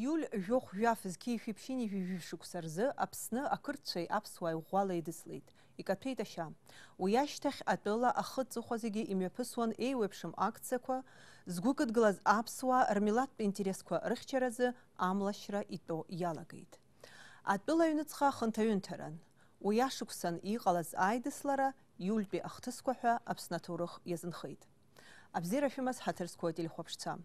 Юл жоқ жафыз кейшіпшіні жүшік сарзы апсыны акырчай апсуай ғуалы едіслейд. Икатпейт аша, уяштах атыла ахыт зухозеге имепысуан эй вепшым акцияква, згукат глаз апсуа армилат интересква рыхчаразы амлашра и то ялагейд. Атыла юныцха хынтайын таран, уяшуксан и галаз айдыслара юлпи ахтысква ха апсынатурых язынхейд. Абзира фимас хатырскуа телехопшцам.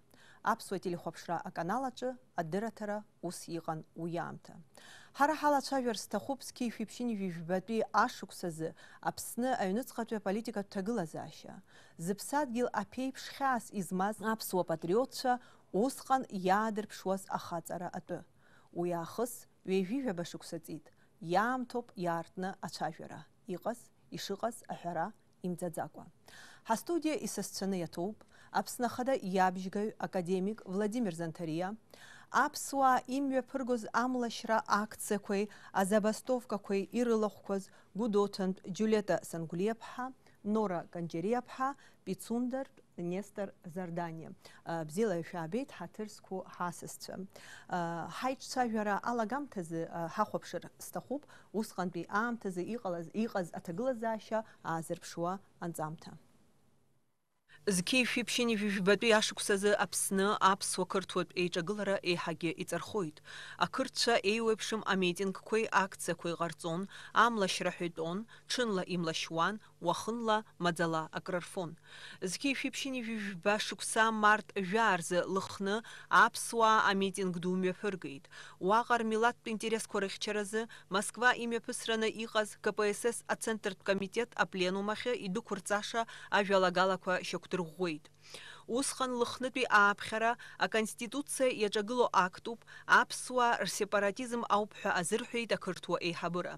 аԥсуа телехәаԥшра аканалаҿы адырраҭара ус иҟан уи аамҭа ҳара ҳалацәажәар сҭахуп сқьеишәи-ԥшьынҩажәи жәбатәи ашықәсазы аԥсны аҩныҵҟатәи аполитикатә ҭагылазаашьа зыԥсадгьыл аԥеиԥш хьаас измаз аԥсуа патриотцәа усҟан иаадырԥшуаз ахаҵара атәы уи аахыс ҩежәижәаба шықәса ҵит иаамҭоуп иаартны ацәажәара иҟаз ишыҟаз аҳәара имӡаӡакәа ҳастудиа исасцәаны иаҭоуп აფსნახადა იაბჟგევ აკადემიკ ვლადიმერ ზანთარია აფსვა იმვეფრგოს ამლაშრა აქცეკვე აზაბასტოვკაკვე ირლოხკოს გუდოთან ჯულიეტა სანგულიაფა ნორა განჯერიაფა პიცუნდერ ნესტერ ზარდანია ბზილა შაბეთ ჰათერსკო ჰასესთ ჰაიჩცაჟარა ალაგამთეზე ჰახოფშერ სტახუბ უსყანბი ამთეზე იყალაზ იყაზ ათაგლაზაშა აზერბშუა ანძამთა зқьеишәи-ԥшьынҩажәи жәбатәи ашықәсазы Аԥсны аԥсуа қырҭуатә еиҿагылара еиҳагьы иҵархоит. Ақырҭцәа еиуеиԥшым амитингқәеи акциақәеи ҟарҵон, амлашьра ҳәитәон, ҽынла имлашьуан, уахынла маӡала акрырфон. Зқьеишәи-ԥшьынҩажәи жәба шықәса март жәаарзы лыхны апсуа амитинг думе мҩаԥыргеит. Уаҟа милат интересқәа рыхьчаразы Москва имҩаԥысраны иғаз КПСС Ацентрт комитет иду курцаша ажәалагалақәа шьақәдыргылеит ирӷәӷәеит. Усҟан лыхнытәи ааԥхьара аконституциа иаҿагыло актуп аԥсуаа рсепаратизм ауп ҳәа азырҳәеит ақырҭуа еиҳабыра.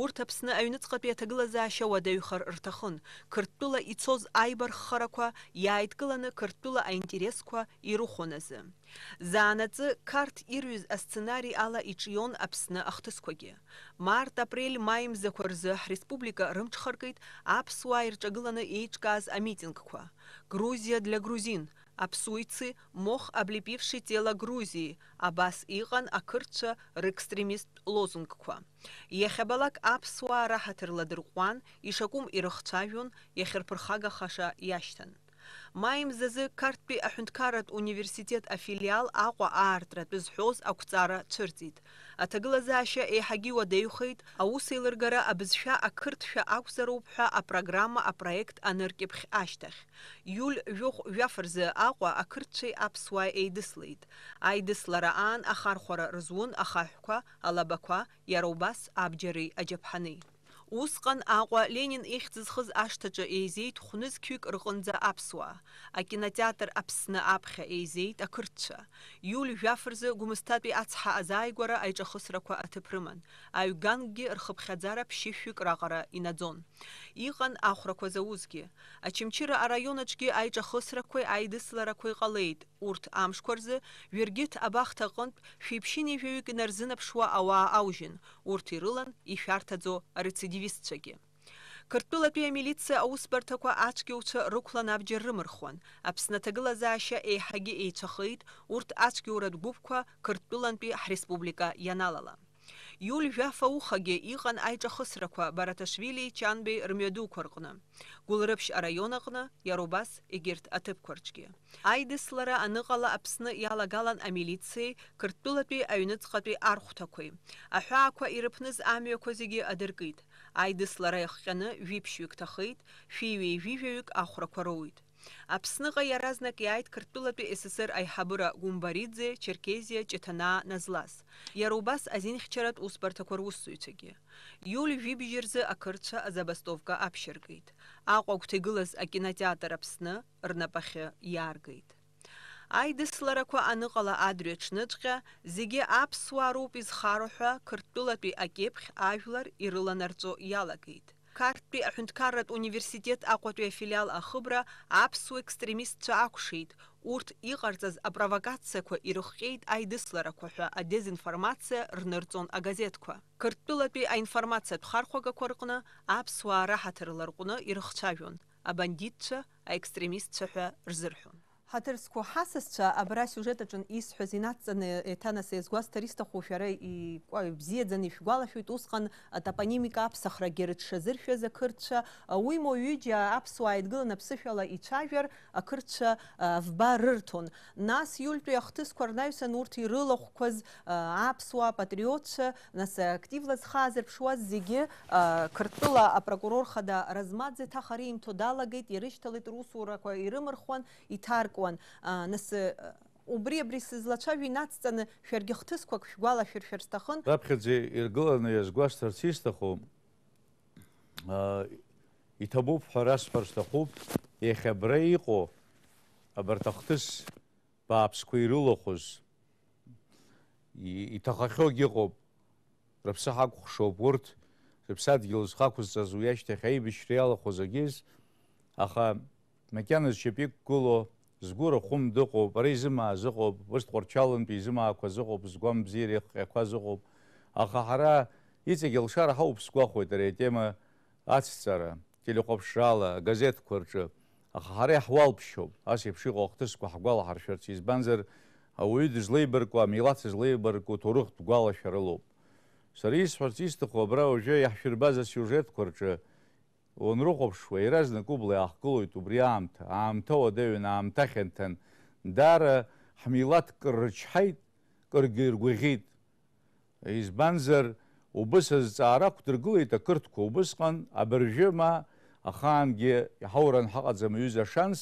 Урҭ Аԥсны аҩныҵҟатәи аҭагылазаашьа уадаҩхар рҭахын, Қырҭтәыла ицоз аибарххарақәа иааидкыланы Қырҭтәыла аинтересқәа ирыхәон азы. Заанаҵы карт ирюз асценари ала иҿион апсны ахтыскоги. Март, апрель, маи мзақәа республика ҳреспублика рымҽхаркит аԥсуаа ирҿагыланы амитинг амитингқәа. Грузия для грузин, аԥсуици мох облепивши тело Грузии, абас иҟан ақырҭцәа лозунг лозунгқәа. Иахьабалак апсуа раҳаҭыр ладырҟәуан, ишакәым ирыхцәажәон, хаша яштан. Маи мзазы Қарҭтәи аҳәынҭқарратә университет афилиал Аҟәа аартратәы зҳәоз ақәҵара цәырҵит. Аҭагылазаашьа еиҳагьы э уадаҩхеит, аус еилыргара абызшәа ақырҭшәа акәзароуп ҳәа апрограмма апроект аныркьыԥхь ашьҭахь. Иуль жәохә жәаф рзы Аҟәа ақырҭцәеи аԥсуааи еидыслеит. Аидыслара аан ахархәара рзун ахаҳәқәа, алабақәа, иара убас абџьари аџьаԥҳани. Усқан Аҟәа Ленин ихьӡ зхыз ашҭаҿы еизеит қәҩык рҟынӡа аԥсуа, акинотеатр Аԥсны аԥхьа еизеит ақырҭцәа. Иуль жәаф рзы Гәымсҭатәи ацҳа азааигәара аиҿахысрақәа аҭыԥ рыман. Аҩганггьы рхыԥхьаӡара ԥшьышәҩык раҟара инаӡон. Иҟан ахәрақәа заузгьы. Очамчыра араион аҿгьы аиҿахысрақәеи аидысларақәеи ҟалеит урҭ амшқәарзы ҩаргьыҭ абахҭа аҟынтә шәиԥшьынижәаҩык шуа ауаа аужин урт ирылан ишәарҭаӡо арецидивистцәагьы. Қыртәылатәи амилициа аусбарҭақәа ацәгьауцәа рықәлан абџьар рымырхуан. Аԥсны аҭагылазаашьа еиҳагьы еицәахеит урҭ ацәгьауратә гәыԥқәа Қыртәылантәи республика яналала иған жәафа аухагьы бараташвили аиҿахысрақәа бараҭашвили чанбеи рымҩадуқәа рҟны гәылрыԥшь араион аҟны көрчге. убас анығала аҭыԥқәа рҿгьы аидыслара аныҟала аԥсны иалагалан амилициеи қырҭтәылатәи аҩныҵҟатәи архәҭақәеи аҳәаақәа ирыԥныз амҩақәа зегьы адыркит аидыслара иахҟьаны жәиԥшьҩык ҭахеит шәиҩеижәижәаҩык Апсныға яразнак иааит СССР СССР хабура Гумбаридзе, Черкезия Ҷыҭанаа Назлас. Ярубас азин азинхьчаратә усбарҭақәа русзуҩцәагьы. Иули жәибжь вибижерзе акырча азабастовка аԥшьыргеит. Ақ агәҭа акинотеатр Апсны рнапахьы иааргеит. Аидысларақәа аныҟала адырҩаҽныҵәҟьа зегьы апсуару біз харуха ҳәа ажәлар ирыланарҵо қарттәи аҳәынҭқарратә университет Аҟәатәи филиал ахыбра аԥсуа екстремистцәа акәшеит. Урҭ иҟарҵаз апровокациақәа ирыхҟьеит аидысларақәа ҳәа адезинформациа рнырҵон агазеҭқәа. информация аинформациатә хархәагақәа рҟны аԥсуаа раҳаҭыр ларҟәны ирыхцәажәон. Абандитцәа, аекстремистцәа ҳәа рзырҳәон. ჰათერსკო ჰასესჩა აბრა სიუჟეტაჩონ ის ჰზინაცენ ეთანას ეს გვასტერისტა ხუშარე ი ყავი ბზიეძენი შგვალაშვით უსხან ტაპონიმიკა აფსახრა გერჩეზერ შეზა ქრჩა უი მოიუჯა აფსვაიდ გლნა ფსიშალა იჩაჟერ ქრჩა ვბარრთონ ნას იულტი ახთის ქორნაისა ნურთი რილოხქვაზ აფსვა პატრიოტა ნას აქტივლას ხაზერ შუაზ ზიგი ქრტლა პროკურორ ხადა რაზმაძე თახარი იმთო დალაგეთ ირიშთალეთ რუსურა ქა ირიმრხვან ი თარკ ხაკუან ნს უბრიებრის ზლაჩავი ნაცანი შერგი ხთის ქვა გვალა შერ შერსტახონ დაფხეძე ერგლანე ეს გვასტარცისტა ხო აა ითაბუ ფრას ფრსტა ხო ეხებრე იყო აბერთა ხთის ბაბს ქვირულოხოს ითახახოგი ყო რაფსახაკ ხშობურთ რაფსად გილოს ხაკუს ზაზუიაშ თხეი ბიშრიალ ხოზაგის ახა მეკანის შეპი გულო ზგურ ხუმ დიყოფ რიზმა ზიყოფ ვშტ ყორჩალუნ ბიზმა აქვა ზიყოფ ზგომ ბზირი ხეკვა ზიყოფ ახა ხარა იცი გილშარ ხაუფს ყახოთ რე ტემა აცცარა ტელეყოფშალა გაზეთ ყორჩო ახა ხარე ხვალ ფშობ ასე ფში ყოხთს ყახგვალ ხარშერც ის ბანზერ ავიდ ჟლიბერ ყვა მილაც ჟლიბერ ყო თურხთ ყვალ შერლო სრიის ფარტისტ ყობრა უჟე აშირბაზა სიუჟეტ ყორჩო унрыхәаԥшуа иаразнак убла иаахгылоит убри аамҭа аамҭа уадаҩын аамҭа хьанҭан дара ҳмилаҭ кыр рычҳаит кыргьы иргәаӷьит избанзар убыс азҵаара қәдыргылеит ақырҭқәа убысҟан абыржәы ма ахаангьы иҳауран ҳаҟаӡам аҩыза шанс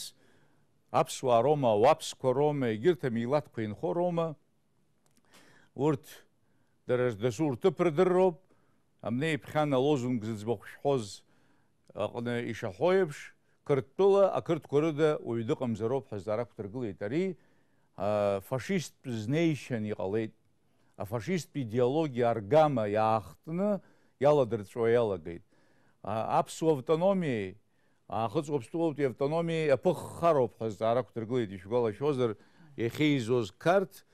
аԥсуаа рома уаԥсқәа рома егьырҭ амилаҭқәа инхо рома урҭ дара дасу урҭыԥ рдырроуп амнеиԥхьан алозунг зыӡбахә шәҳәоз ишахоебш кырттула акырткурыда уйдыкъамзароб хӏаздаракутыргылет ари фашист знейшан икъалет афашист идеология аргама яахтны яладырчӏва ялагет апсуа автономияй ахыцӏ обществоти автономия апыххароб хӏаздаракутыргылет ишгвалащозар ехиизоз карт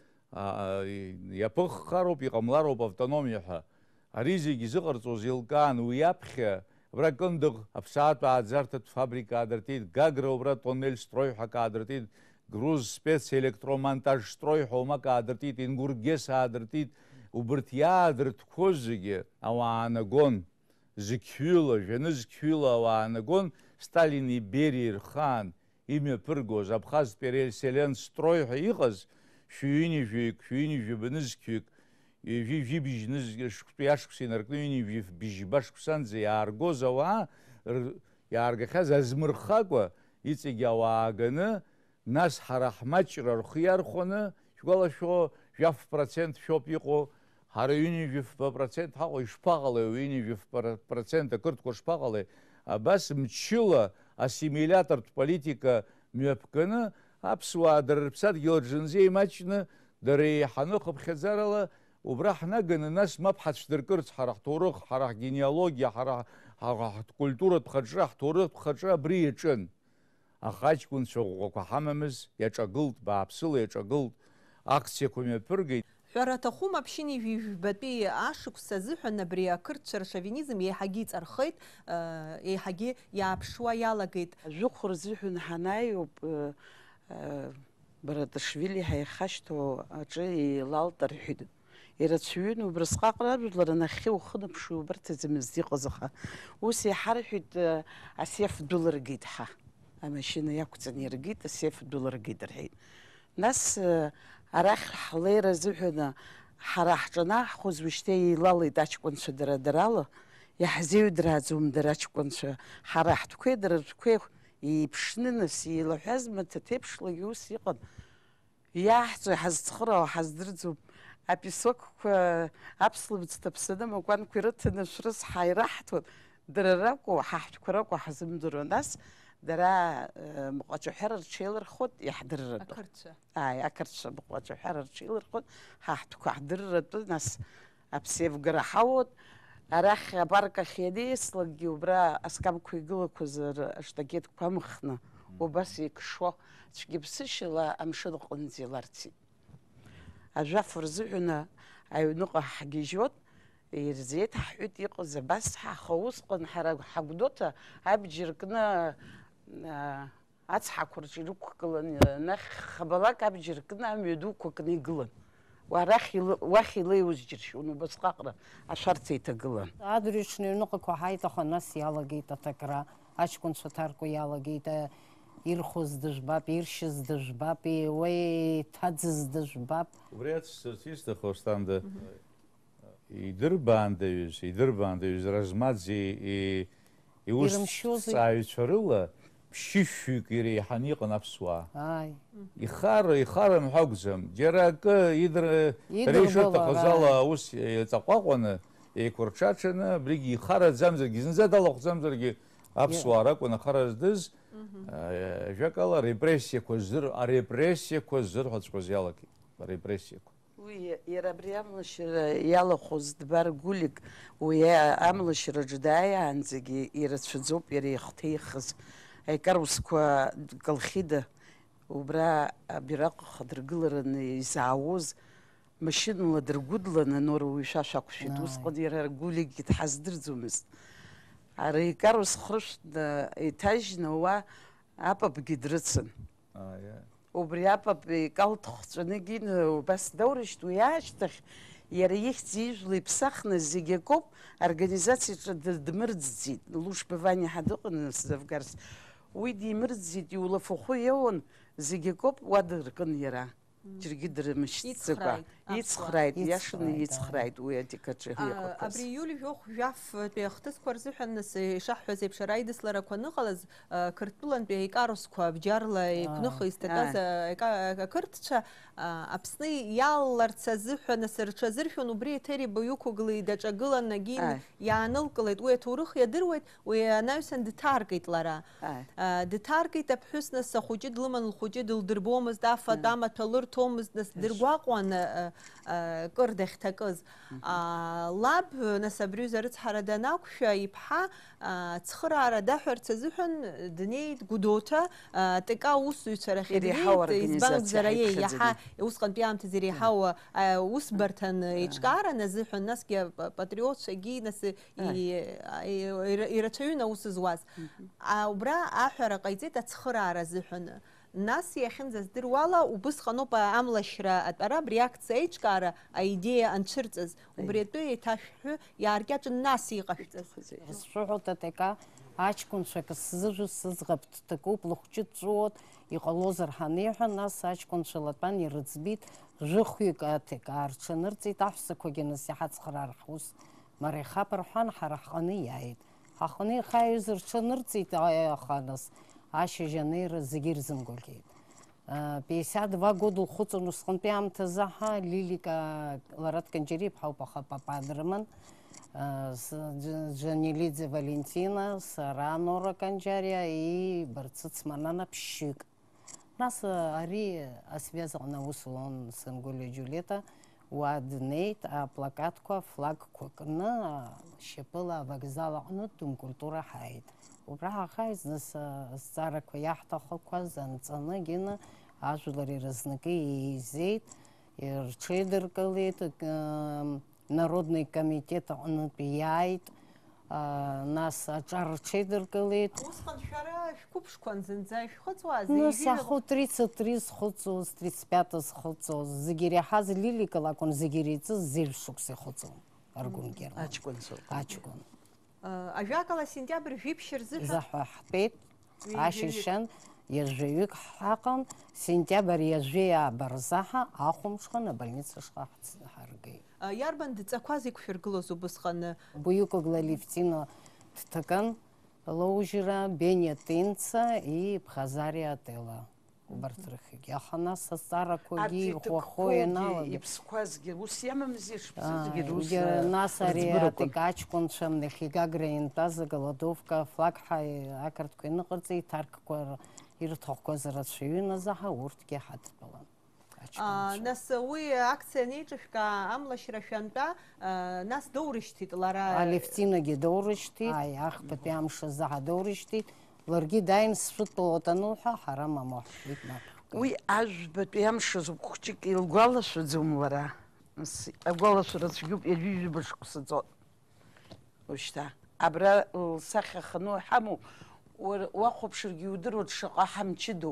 япыххароб икъамлароб автономия хӏа ари зегьи зыкъарцӏоз елкӏан уи апхьа Вракындық апсаат азартыт фабрика адыртид, гагры тоннель строй хака груз спец электромонтаж строй хомака адыртид, ингургес адыртид, убыртия адырт козыге аваанагон, зыкюла, жені зыкюла аваанагон, Сталин Иберир хан, имя піргоз, абхаз перелселен строй хаиғыз, шүйіні жүйік, шүйіні жүйбіні зікюк, Еви бижьныз иашықәса инаркны бижьбашқәсанӡа иааргоз ауаа иааргахьаз азмырхакәа нас ҳара ҳмаҷра рхы иархәаны шәгәалашәо жәаф процент шәоуп иҟоу процент ҳаҟоу ишԥаҟалеи ҩынҩажәифба абас мчыла ассимилиатортә политика мҩаԥганы псад убра ҳнаганы нас мап ҳацәдыркырц ҳара ҳҭоурых ҳара ҳгенеалогиа ҳара ҳкультуратә хаҿра ҳҭоурыхтә хаҿра абри иаҿын аха аҷкәынцәа ӷәӷәақәа ҳамамыз иаҿагылт бааԥсыла иаҿагылт акциақәа мҩаԥыргеит ҳәара аҭахума аԥшьыни жәижәбатәи ашықәс азыҳәан абри ақырҭцәа ршовинизм еиҳагьы иҵархеит э, еиҳагьы иааԥшуа иалагеит ажәыхә рзыҳәан ҳанааиуп э, э, бараташвили ҳаихашьҭуа аҿы еилалт рҳәит ایراد شوید و برسقا قرار بود لرن خیلی خدا بشو بر تزیم زی قزاقه. او سی حرفید عصیف دلار گید حا. اما شن یا کت نیار گید عصیف دلار گید در حین. نس عرق حلی رزیه دن حرق جنا خود وشته ی لالی داشت کن شد در درالو. یا حذیف در ازوم در اچ کن شد حرق تو که در تو که ی پشنه نسی لحاظ من لیوسی قد یه حذف حذف خرا و حذف аписокқа апсылыбыцыт апсыды мүгін көрі тінішіріз хайра хатуын дырыра көу хақшы көрі көрі қазым дұрын дас дыра мұғачу хәрір чейлір құд яқдырырады акарчы акарчы мұғачу чилер чейлір құд хақты көрдырырады нас апсев ғыра хауд арақ барқа хеде есілігі өбіра аскам көйгілі көзір үштагет көмі қыны өбас екі шо чүгіпсі шыла амшылық ұндзелар ажафр зүүнэ айныг хагижот ерзэт хүт иқыз бас хахуус гон хараг хагдот абжиркна ац хакурч рук кылын нах хабалак абжиркна мэду кокны гылын варахил вахилы узжирш уну басқақра ашарцы тагылын адрышны нуқ ко хайта хонас ялагита такра ашкун сутарку ялагита ирхоз дыжбап иршьыз дыжбап уеи ҭаӡыз дыжбап убри ацәцарц исҭаху сҭанда идырбаандаҩыз идырбаандаҩыз размаӡи иусҵааҩцәа рыла ԥшьышәҩык иреиҳаны иҟан аԥсуаа ихара ихаран ҳәа идр џьара акы ус ала и ҵаҟәаҟәаны бриги абригьы дзамзарги зынӡа далахәӡамзаргьы аԥсуаа ракәын ахара здыз აა ჟაკალა რეპრესია ქოზერ ა რეპრესია ქოზერ ხოცკოზიალაკი რეპრესია უი ერაბრიამლშრა იალოხოს დბარგულიკ უი ამლშრა ჯდაი ანძიგი ირაცვძო პირი ხთიხს ეკარუსკა გალხიდა უბრა ბირაყო ხდრგილრენ ისაუზ машинла дргудлана норуи шашакшит усқадир гулигит хаздырзумист Ари икаруаз хрышә еиҭажьны уа апапгьы дрыцын. Убри апап икалҭхҵәаны гины убас даурышьт уи аашьҭахь иара ихьӡ ижәла иԥсахны зегь акоуп организациаҿы дмырӡӡеит. Лушба Ваниа ҳадыҟан сзавгарс. Уи димырӡӡеит, иулафахәы иоуан зегь акоуп уа дыркын иара. Џьаргьы дрымышьццакәа ицхрааит иашаны ицхрааит уи атикаҿы иҟақәаз абри иулиа жәохә жәаф тәҩахҭысқәа рзыҳәан нас ишаҳҳәаз еиԥш ара аидысларақәа аныҟалаз қырҭтәылантәи аикарусқәа бџьарла еиқәныхо изҭатәаз ақырҭцәа апсны иалаларц азыҳәан нас рҽазыршәон убри еҭериба иқәгылеи даҿагылан нагин иаанылкылеит уи аҭоурых иадыруеит уи анаҩсан дҭаркит лара дҭаркит аԥҳәыс нас нас კორდეხთაკოს ლაბ ნასაბრიუზერც ჰარადან აკშა იფა ცხრა არა დაჰერც ზუჰენ დნეიდ გუდოთა ტკა უს უცერახი ის ბანგზარაი იჰა უსყან პიამთ ზირი ჰაუ უს ბერთან იჭკარა ნაზუჰენ ნასკი პატრიოტ შეგი ნას ი ირაჩუნა უს ზვას აუბრა აჰერა ყიზი და ცხრა არა ზუჰენ нас яхынза здыруала убысханоп амлашра атара реакция ичкара а идея анчырцэс убрету итахы яргач нас иқашцэс шухутатека ачкун шэка сызыжу сызгыпт таку плохчыцот иқолозар ханиха нас ачкун шылатпан ирыцбит жыхвик атека арчынырцит афсакогенс яхацхарархус мари хапархан харахани яит хахани хайзыр чынырцит аяханас аща жанейра зегьы 52 года лхәыҵын усҟантәи аамҭазы ҳа лилика лара тканџьериԥҳа ауп аха папа дрыман э, джанилидзе валентина сара нора канџьариа и барцыц манана ԥшьҩык нас э, ари асвязан э, аус лон сангулиа џьулиета а днеит аплакатқәа флагқәа кны вокзала, авокзал аҟнытә культура ҳааит რაღაცას სწარაქვე ახთახოქვა ზანცანეგინა აშულერი რაზნიკი იზით ერჩედერკლეთ народный комитет он пияйт нас ачарчедерклит ხოცოს 35 ხოცოს 35 ხოცოს ზიგირი ხაზ ლილი კლაკონ ზიგირიც ზირშუქსი ხოცო არგუნგერ აჩკონ აჩკონ Э, ажакала сентябрь випшер зыха захва хпет ашишен ежжевик хакан сентябрь ежжея барзаха ахумшхан больница шхахц харгей э, ярбан дцакваз икфергылоз убысхан буюкогла лифтина ткан лоужира бенетинца и пхазария тела ბრძრხი ახანა სასარაკოგი ხოხოენა იფსქვასგი უსიამამზი შპზგი რუსი ნასარი ატი გაჩკონშამ ნიხიგაგრენტა ზგლოდოვკა ფლაკჰაი აკრტკი ნიყრცი თარკკო ირ თოხკოზრა შივინა ზაჰა ურტკი ხატბალა а нас уи акция нечишка амлашрашанта нас доуришти тлара алефтинаге доуришти ай ах пти амша за доуришти ლრგი დაინ სუტოტანუ ხა ჰარამა მოჰიტ მა უი აჟბე პიამშო ზუქჩი კილგალაშ ზუმვარა აგალაშ რაც გიპ ელი ბიბშ ქსაცო უშთა აბრა სახე ხნუ ჰამუ ვა ხუბშურ გიუდრო შყა ჰამჩიდუ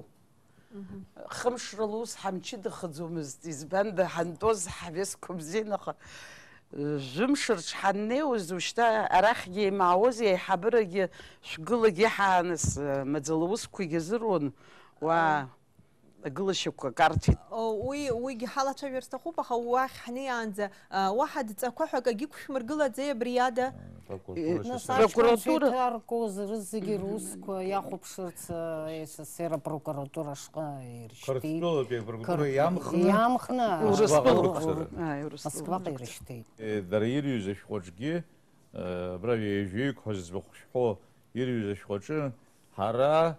ხმშრლუს ჰამჩიდ ხძუმზ ზბანდ ჰანტოზ ჰავეს ქუბზინ ხა Жымшырҿ ҳаннеиуаз ушьҭа арахьгьы еимаауаз еиҳабырагьы шәгылагьы иҳааныз э, маӡала усқәагьы азыруан уаа гыла шьақәак арҭит уи уигьы ҳалацәажәар сҭахуп аха уахь ҳнеиаанӡа уаҳа дҵақәаҳәак прокуратура аркоз зегьы русқәа иахәаԥшырц ссср апрокуратура ашҟа ҳара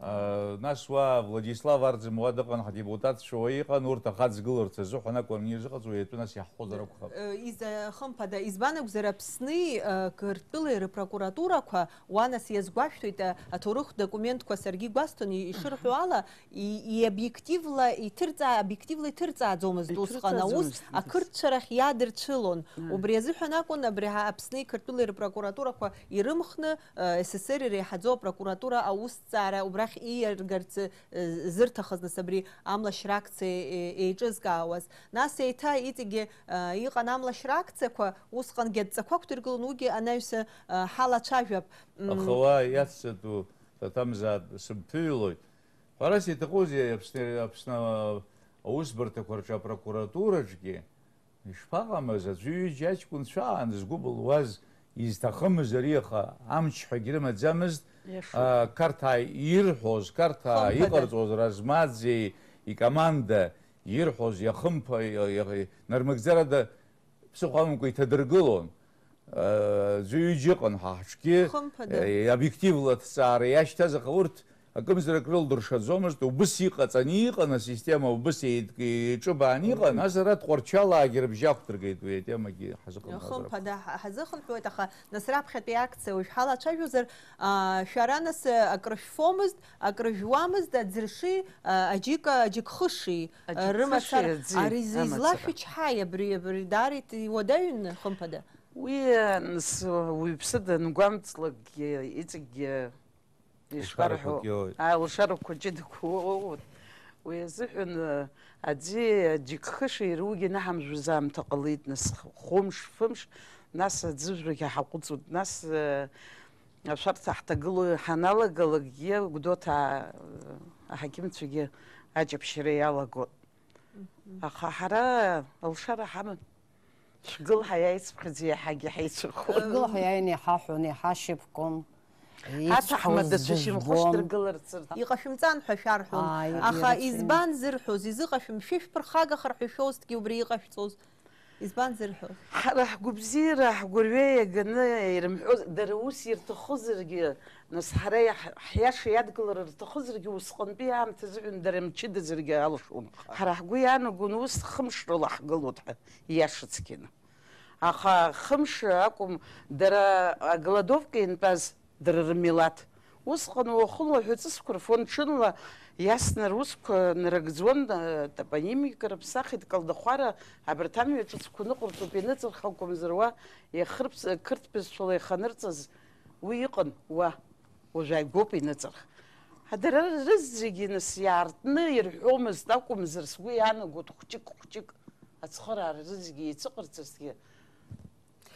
Э, Нашуа Владислав Арджи Муадакан депутат Шоихан урта хадзгылор цезу хана конниже хазу ету нас яхозара э, кухаб. Из хампада избана гзара псны э, кыртылы прокуратура ква уанас язгваштуит атурух документ ква сарги гвастони ишырхуала и объективла и тырца объективла и тырца адзомыз дусхана ус а кыртшарах ядырчылон. Убри азыхуан акон абри апсны кыртылы прокуратура ква ирымхны СССР рейхадзо прокуратура аусцара убра ახ იერგერც э, ზრთახაზნასებრი ამლა შრაქცე э, ეჭეს გავას ناس ეთა იტიგე э, იყან ამლა შრაქცეკვა უსყან გეცაქვა ქტირგლუნ უგი ანაის ჰალაჩაჟაბ ხოა იასე თუ თამზა სიმფილო ფარასი თყუზია აფსნერ აფსნა უსბერტა ქორჩა პროკურატურაჟგი შფაღამაზა ზიჯაჩკუნ შანს გუბულ ვაზ ისთა ხმზერიხა ამჩ ჰგირმა ძამზ კარტა ირჰოს კარტა იყორწოს რაზმაძი ი კომანდა ირჰოს იხმფა ნერმგზერა და ფსიქოლოგი თდრგლონ ზუიჯიყონ ჰაშკი ხმფა და ობიექტივულად წარი აშთაზე ხურთ კომისარ კრელდურშაძომას თუ უბს იყაცანი იყანა სისტემა უბს ეთქი ჩუბანი იყანა ზრად ყორჩალა აგერბ ჟაქტრ გეთვე თემა კი ხაზახულ ხო ფადა ხაზახულ ხო ეთახა ნასრაფ ხეთი აქცე უშ ხალა ჩაჟუზერ ა შარანას აკრშფომს აკრჟუამს და ძრში აჯიკა აჯიკ ხში რმაშარ არის ზლაში ჩაი ბრიბრი დარით ვოდაინ ხო ფადა უი ნს უიფსდენ გამწლგი იცი ишбарҳәо алшарақәа ҷыдақәа уеизыҳәан аӡи аџьыкхыша иругьы наҳамжәыз аамҭа ҟалеит нас хәымш фымш нас аӡыжәрагь ҳаҟәыҵуеит нас ашәарҭа ҳҭагыло ҳаналагалакгьы гәдоҭа аҳақьымцәагьы аҷаԥшьара иалагот аха ҳара алшара ҳамам шәгыл ҳаиааицԥхьаӡа иаҳагьы ҳаицәырхуан шәгыл ҳаиааин иҳаҳәон иҳашьапкон ათახმადეს შიმხოშტრგლერცერ იყაშიმцан ხეშარჰუ ახა ისბან ზირჰუზ იზიყაშიმ შიშფრხაგა ხრჰუშოს თგიუბრი იყაშწოს ისბან ზირჰუ ხარაჰ გუბზირაჰ გურვეე გნა ერმჰუზ დერუს ირთხუზრგი ნასхарე ხიაში ადგლერ ირთხუზრგი უსყნბი ამ თზუნდერემ ჩიდზირგი ალშუნ ხარაჰ გუიან გუნუს ხმშრულა ხგლუთ იაშიცკინ ახა ხმშ აკუმ დერა გლადოვკინ პას дрырмилат усхан ухлу хуцсквар фончинла ясна русква нрагзон э, топонимикра псахит калдахвара абртам ячцку нукурту пеныцл халкумзрва яхрпс э, кртпсвла яханырцз уиқын уа ужай гупи нцр хадара рызгинс яртны ирхумс такумзрс гуяна гут хучик хучик ацхара рызги ицқырцсгэ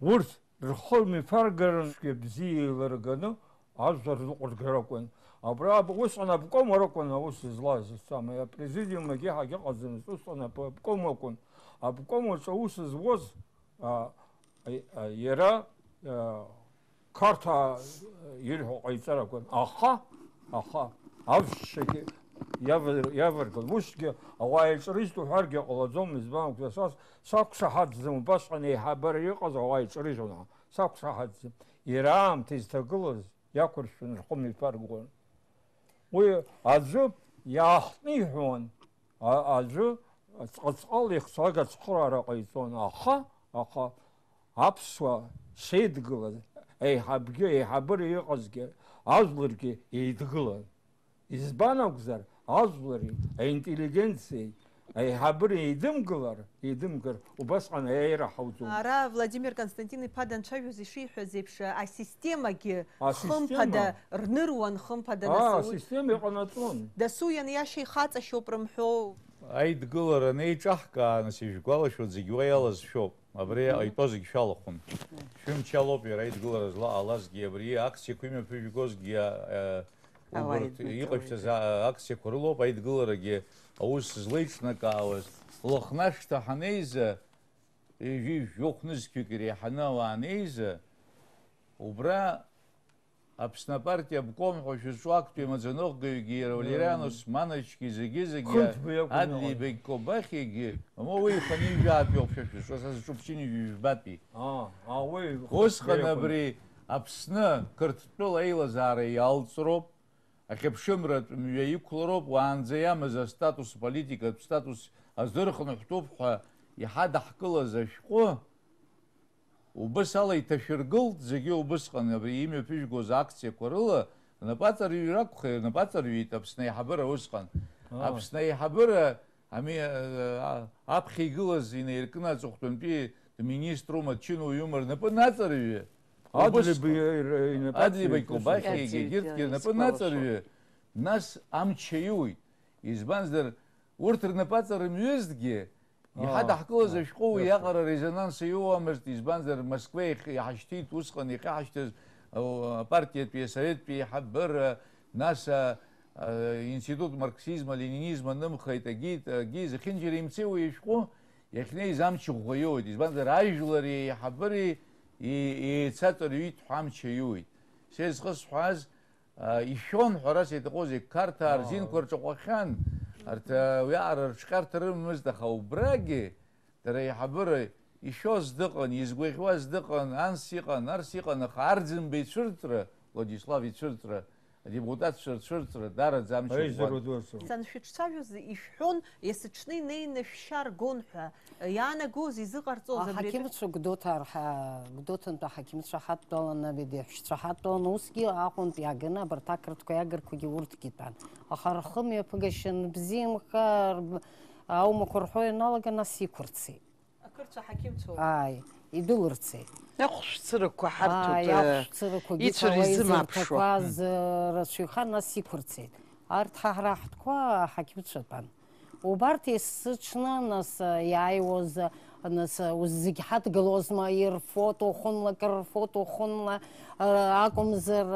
ვურს რხოლმე ფარგერსკე ბზილერგანო აზრზე ყურგერაკვენ აბრა ბუსონა ბკომოროკვენ აუს ზლა ზსამე პრეზიდიუმი გე ჰაგე ყაზენ სუსონა ბკომოკვენ აბკომო წუს ზვოს ა იერა ქართა ირ ჰოყი წარაკვენ აჰა აჰა ავშეკე ياور ياور كل مشكي اوائل سريستو هرجي قلازوم مزبان كساس ساق ساحات زم باشاني حبر يقز اوائل سريزونا ساق ساحات زم يرام تيز تقلز ياكور شون رقم الفارقون وي ازو ياحني هون ازو اصقال يخصاق اصقرا رقيتون اخا اخا ابسوا سيد قلز اي حبجي اي حبر يقز ازلركي ايد قلز избан огзар აზვერი ინტელიგენცი აი ჰაბრი იდმგვარ იდმგვარ უბასყან ეერა ხავძო არა ვლადიმერ კონსტანტინი ფადანჩაიოზი შეიხვეზებს აი სისტემაგი ხომფადა რნერუან ხომფადა და სუი აა სისტემა ეყანაწონ და სუიან იაში ხაწაში უპრმჰო აი დგულარა ნეიჭახკანა შეგვალაშო ძიგუელას შო აბრე აი პოზიგი შალოხუნ შუმ ჩალოპი რაი დგულარა ზლა ალას გიებრი აქ შეკვიმე ფიგოს გია აა იყოს აქცია კორლობა იდგილარგე აუს ზლეიცნაკავას ლოხნაშთა ხანეიზა იი ჯოხნის ფიგრი ხანავანეიზა უბრა აფსნა პარტია ბკომ ხოშე შვაქტი მოძნოგ გიგირული რანოს მანაჩკი ზიგიზიგე ადლი ბეკობახი გი მოვი ხანი ჯაპი ხოშე შვასაც შუბჩინი ბატი ა ა ვე ხოს ხანაბრი აფსნა კრტტო ლეილა ზარე ალცროპ ახებ შემრად მიეიქლორო ვანზე ამაზე სტატუს პოლიტიკა სტატუს აზერხნე ხტუფ ხა იჰა დაჰკლა ზეშყო უბსალე თაშერგულ ზეგი უბსყან იმე ფიშგოზ აქცია ყრლა ნაპაწარი რაკხე ნაპაწარი იტაფსნე ხაბერა უსყან აფსნე ხაბერა ამი აფხიგულ ზინერკნა ზოხტუნპი მინისტრო მაჩინო იუმერ ნაპაწარი ვიე ადლები ადლები კუბახი გიგი ნაწარი нас амчеюй избанзер уртр ნაწარი მიესდგე იхада ჰკოზე შყო იაყარა რეზონანსი უამერ ისბანზერ მოსკვე ჰაშტი თუსყნი ჰაშტი პარტია პი საეთ პი ჰაბერ ნასა ინსტიტუტ მარქსიზმა ლენინიზმა ნმ ხეთა გი გი ზხინჯრი იმცი უიშყო ეხნე ზამჩი ღიოდ ისბანზერ აიჟლერი ჰაბერი еицаҵәырҩит ҳәа амча иуит са изхысҳәааз ишәон ҳәара сеиҭаҟоузеи қарҭаа рзинқәа рҿаҟәахьан арҭ уи аара рыҿҟьарҭа рымамызт аха убрагьы дара аиҳабыра ишәоз дыҟан изгәаӷьуаз дыҟан анс иҟан арс харзин аха владислав ицәырҵра депутат шырцыр дара замчы сан шырцавюз ишхон есчны нейне шар гонха яна гоз изыгарцо забрет хакимцу гдотар ха гдотан та хакимцу хат долана беди шыцра хат дон уски ахунт ягына бир такрт коягыр куги урт китан ахархым япгашын бзим хар аума курхой налага на сикурцы акырча хакимцу ай идәылырцеи иахәшәцырақәа ҳарҭоит ицәара рацәаҩха нас иқәырцеит арҭ ҳара ҳтәқәа ҳақьымцәатәан убарҭ есыҽны нас иааиуаз э, нас зегь ҳадгылозма ирфото хәынлак рфото хәынла э, акәымзар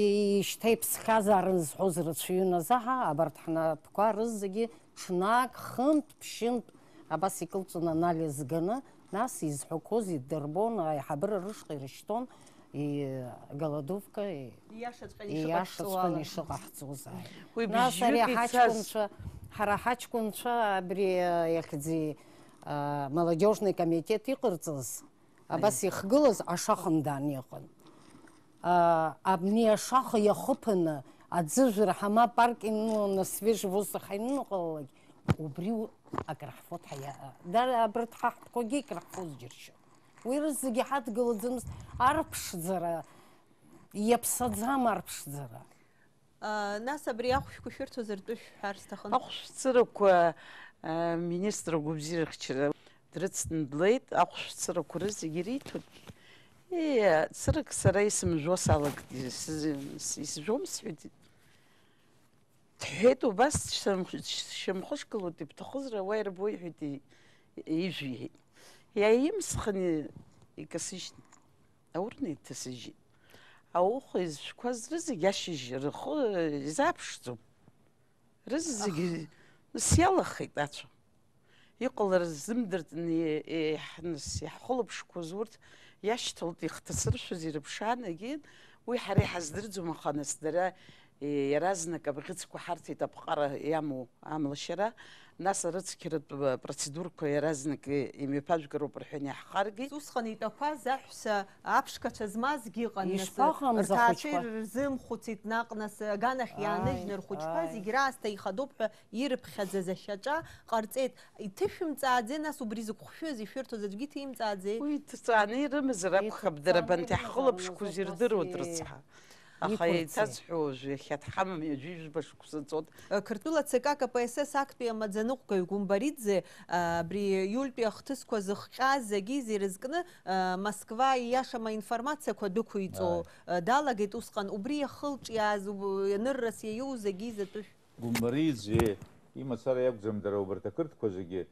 э, шьҭа иԥсхазаарын зҳәоз рацәаҩыназ аҳа абарҭ ҳнапқәа рызегьы ҽнак хынтә ԥшьынтә абас анализ ганы нас изҳәақәоз идырбон аиҳабыра рышҟа и голодовка ииашаҵәҟьан ишыҟаҳҵоз нас ари ҳаҷкәынцәа ҳара ҳаҷкәынцәа абри иахьӡи э, э, молодежный комитет иҟарҵаз абас ихгылаз ашахандан иҟан э, абни ашаха иахыԥаны аӡыжәра ҳама парк иныланы свеж воздух ҳаиныҟалалак убриу акраҳфот ҳаяа дара абарҭ ҳаҳтәқәагьы икраҳфоз џьыршьон уи рызегьы ҳадгылаӡамызт арԥшӡара иаԥсаӡам министр агәабзиарахчара дрыцтәны длеит ахәшәцырақәа рызегьы риҭоит цырак сара исымжәо თეთო ბას შემხოშკლოდებ თხოზრა ვერ ბუიჰიდი იჟი იაიმ სხნი იკასიშ აურნი თესიჯი აუხ ეს შქვაზრიზ იაშიჟი რხო ზაფშტუ რიზიგი სიალახით აცო იყოლარ ზიმდრდნი ეჰნს ხოლობ შქუზურთ იაშტულდი ხთსრშუ ზირბშანეგი ვი ხარი ჰაზდრძუ მხანესდრა يرازنك بغيتك وحارتي تبقى يامو عامل شرا ناس رتكر بروسيدورك يرازنك يمي باج جروب رحني حارقي سوسخني تبقى زحس ابشكا تزماز جي قنس ايش فاهم زحس رزم خوتيت ناقنس غان خيان جنر خوتش باز يراس تي خدوب يرب خزز شجا قرتيت تفهم تاعدي ناس وبريزك خفيز يفرتو زدجي تيم تاعدي وي تصاني رمز رب خبدر بنتي خلبش كوزير درو درصحه Аха еиҭазҳәоз иахьа дҳамам иаџьижәба шықәса ҵон. Қыртәыла ЦК КПСС актәи амаӡаныҟәгаҩ Гумбаридзе абри иультәи ахҭысқәа зыхҟьаз зегьизи рызкны Москва ииашама информациақәа дықәиҵо далагеит усҟан убри иахылҿиааз аныррас иаиоу зегьиз атәышә. Гумбаридзе имацара иакәӡам дара убарҭ ақырҭқәа зегьы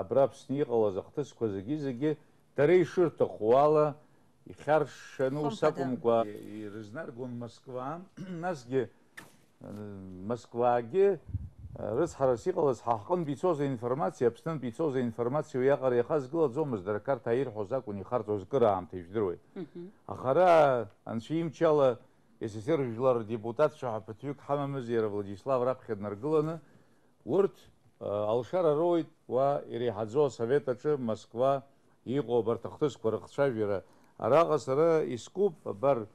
абра Аԥсны иҟалаз ахҭысқәа зегьы зегьы дара ишырҭаху ала сакумква и ирызнаргон Москва, насгьы э, Москваагьы э, рыцҳарас иҟалаз информация ҳҟынтә информация аинформациа, Аԥснынтә ицоз аинформациа уиаҟара иахазгылаӡомызт, рқарҭ аирҳәоз акәын ихарҵоз кыраамҭа ижәдыруеит. Аха ара аншим имчала СССР жәлар депутат ҳаԥыҭҩык хама иара Владислав раԥхьа днаргыланы, урт э, алшара роит Ва, иреиҳаӡо асовет аҿы Москва иҟоу абарҭ ахҭысқәа Арага сара искуп бар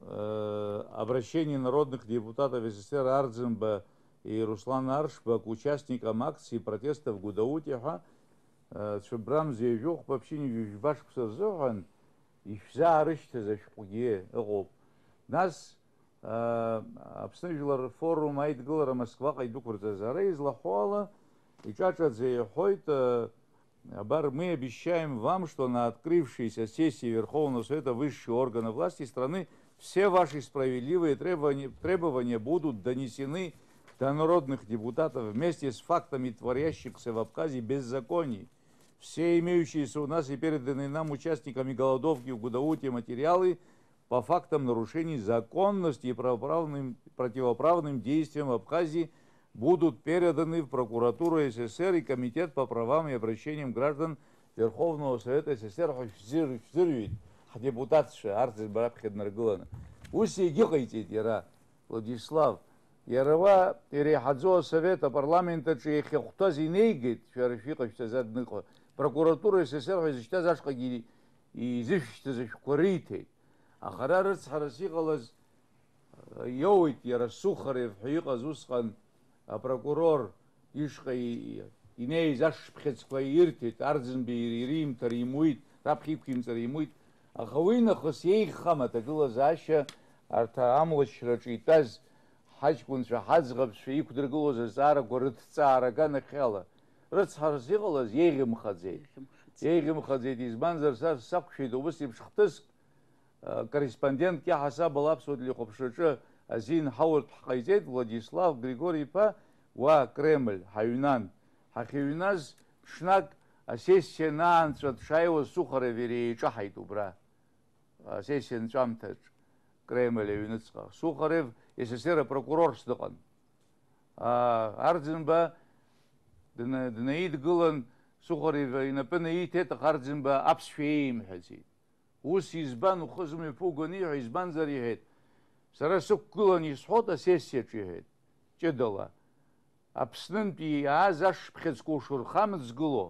обращение народных депутатов СССР Ардзинба и Руслан Аршба к участникам акции протеста в Гудаутиха, что Брам Жух вообще не башкса зохан, и вся арышта за шпуге огоб. Нас обсуждал форум Айтгылара Москва, Айдукурта из Лахуала, и чача дзеяхойта, Абар, мы обещаем вам, что на открывшейся сессии Верховного Совета высшего органа власти страны все ваши справедливые требования, требования будут донесены до народных депутатов вместе с фактами творящихся в Абхазии беззаконий. Все имеющиеся у нас и переданные нам участниками голодовки в Гудауте материалы по фактам нарушений законности и противоправным действиям в Абхазии – будут переданы в прокуратуру СССР и Комитет по правам и обращениям граждан Верховного Совета СССР а депутат Артис Арцис Барабхеднаргылана. Усе гихайте тира, Владислав. Ярова Ирихадзо Совета парламента Чехехтази Нейгет, Шарафиков Тазадныко, прокуратура СССР Хазишта Зашкагири и Зишта Зашкурите. А Харарец Харасихалаз э, Йоуит сухарев, Хиюка зускан. პროკურორ იშყი ინეი ზაშფხეც ყიერთით არძნბი რიმ თრიმუით რაფიქიმ წრიმუით ახ ვინ ხოს ეიხამა დაგულაზაშა ართა ამოშრჭიტაზ ჰაჯგუნშა ჰაზღებს იქდრგულოზ ზარა გორთცარა განხელა რცხარს იყოლას ეიღი მხაძე ეიღი მხაძე ის მანზარს საქშედობს იმ შხთეს კორესპონდენტი ჰასაბ ლაბსოდლი ხობშოჭა азин ҳауатә ҳҟаиҵеит владислав григори-иԥа уа кремль ҳаҩнан ҳахьыҩназ ԥшнак асессиа наанҵәа дшааиуаз сухарев иреиҿаҳаит убра асессиа нҵәамҭаҿ кремль аҩныҵҟа сухарев ссср апрокурорс дыҟан арӡынба днаидгылан сухарев инапы наиҭеит аха арӡынба аԥсшәа еимҳәаӡеит ус избан ухы зымҩаԥугон иҳәа избанзар иҳәеит სარასოკულონის ხოთა სესია ჭიეთ ჭედოლა აფსნნტი აზაშ ფხეცკუშურ ხამძგულო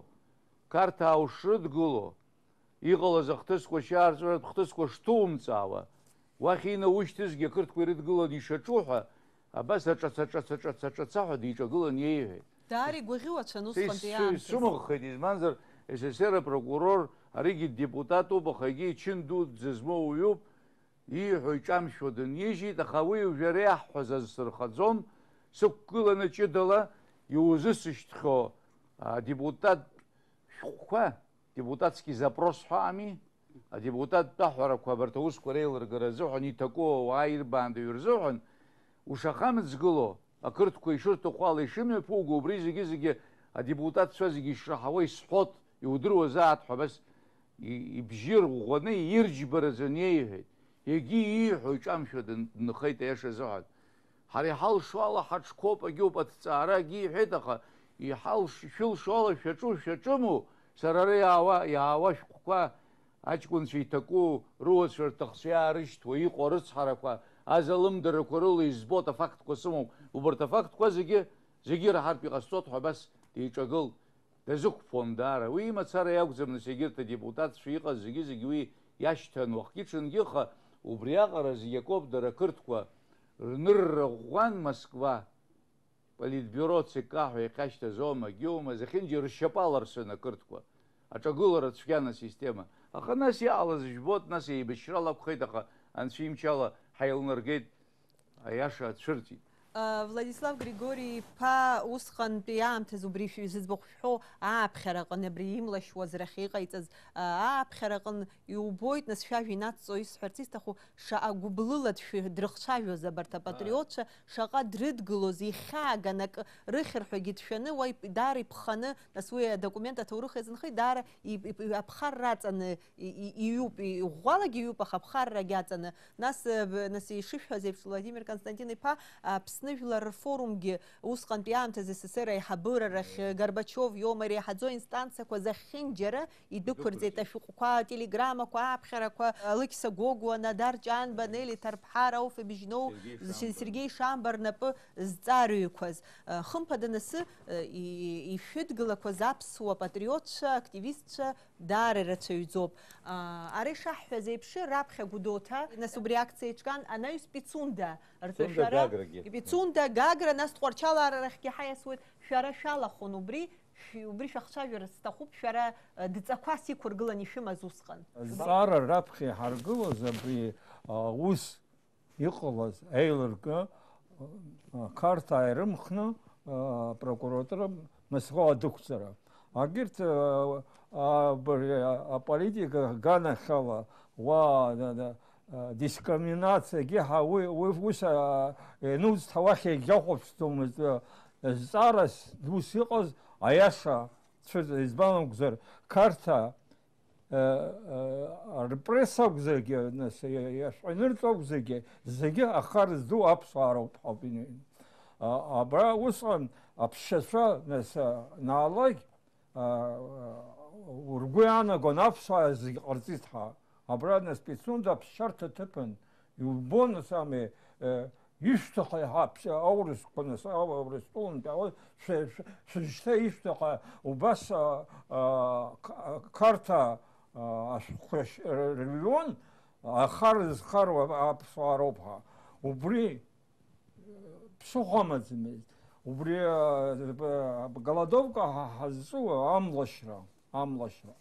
карта ушрдгуло иголоза хтысква шарзрат хтысква штумцава вахина уштызге кырткуридгуло дишачуха аба сача сача сача сача сача дичагуло нееве дари гвигуацен усхонди ан сумохедис манзар ссср прокурор ариги депутату бахаги чинду дзмоуюб ииҳәо иҿамшәо дынижьит, аха уи ужәара иаҳҳәаз азсырхаӡом. Сықәгыланы ҷыдала иузысышьҭхьо адепутат шәҟәқәа, депутатски запрос ҳәа ами, адепутаттә аҳәарақәа абарҭ аусқәа реилыргара азыҳәан иҭаку ауаа ирбаандаҩ рзыҳәан, ушахамыӡгыло, ақырҭқәа ишырҭаху ала ишымҩаԥуго, убри зегьы-зегьы адепутатцәа зегьы ишраҳауа исҳәот, иудыруазаат ҳәа абас ибжьы рӷәӷәаны ирџьбаразын иеиҳәеит. Егьи ииҳәо иҿамшәо дынхеит аиаша азыҳәан. Ҳара иҳалшо ала ҳаҽқәоуп агьоуп аҭҵаара агьи иҳәеит, аха иҳалшәылшо ала шәаҿу шәаҿыму, сара ара иаауа, иаауа шәҟәқәа, аҷкәынцәа иҭаку руацәа рҭахцәа иаарышьҭуа иҟоу арыцҳарақәа, азалымдарақәа рыла избот афактқәа сымоуп. Убарҭ афактқәа зегьы, зегьы раҳартә иҟасҵот ҳәа бас деиҿагылт. дазықәԥон даара. Уи имацара иакәӡам, нас егьырҭ адепутатцәа иҟаз зегьы-зегьы уи иашьҭан уахгьы-ҽынгьы, Убри аҟаразы Иаков дара қырҭқәа рнырра ӷәӷәан Москва политбиуро ЦК ҳәа иахьашьҭаз оума гьоумаз ахьынџьа ршьапы аларсын ақырҭқәа аҿагылара цәгьан асистема аха нас иаалаз жәбот нас еибашьра лакәхеит аха анцәа имчала ҳаилнаргеит аиаша цәырҵит ვლადისლავ გრიგორი ფა უსხან პიამთეს უბრიშვის ზბოხო აფხერაყნ ებრიიმ ლაშუაზრახი ყაიწაზ აფხერაყნ იუბოით ნას შავინაც წოის ხერცის თხუ შააგუბლულად შე დრხშავიო ზაბარტა პატრიოტშა შაყა დრიდგლოზ იხაგანაკ რხერხვეგი თშენე ვაი დარი ფხანა ნას უე დოკუმენტა თურხეზნ ხი დარ აფხარაწნ იუპ იუალაგი იუპ ხაფხარ რაგაწნ ნას ნასი შიფაზებს ვლადიმერ კონსტანტინი ფა აფს ნიშნულ რეფორმგი უსყანტი ამთეზე СССР აიხაბურა გარბაჩოვ იომერი ჰაძო ინსტანცია ზახინჯერა იდუქურზეთა შუყვა ტელეგრამა ყაფხერა ყალიქსა გოგუანა დარჯან ბანელი თარფარა უფი ბიჟნო სერგეი შამბარნაპ ზწარიუკოს ხმფადანასი იშვიდგლაკო ზაფსუა პატრიოტა აქტივისტა დარე რაცეიძობ არე შაჰვეზეიფში რაფხე გუდოთა ნასუბრიაქციეჩგან ანაი სპიცუნდა რწეშარა გიპიც უნდა გაგრანას წوار ჩალარახი ჰაესუთ შარა შალახონუბრი შუბრი შახშაჟერს და ხუბ შარა დწაქვასი ქურგლანი შემაზ უსხან ზარა რაფხი ჰარგულოზები უს იყოლოს ეილერკა ქართაერ მხნ პროკურატორა მსხო დოქტორა აგერთ აა პოლიტიკა განახავა ვა და და дискриминация ге ха вы вы вуса ну ставахе жохопс том зарас дус иqos аяша избан гзер карта репресса гзер ге нас я шнерцо гзер ге зеге ахар зду апсаро пабин абра усан апшеша нас налай ургуяна гонапса зи артист ха обратно спецунда шарта тепен и убон сами э, ишто хай хапша аурис конес аурис тун да се се се ишто хай убас карта ашхуш э, регион ахар из харва апсуаропа убри псухомазме э, убри голодовка хазу амлашра амлашра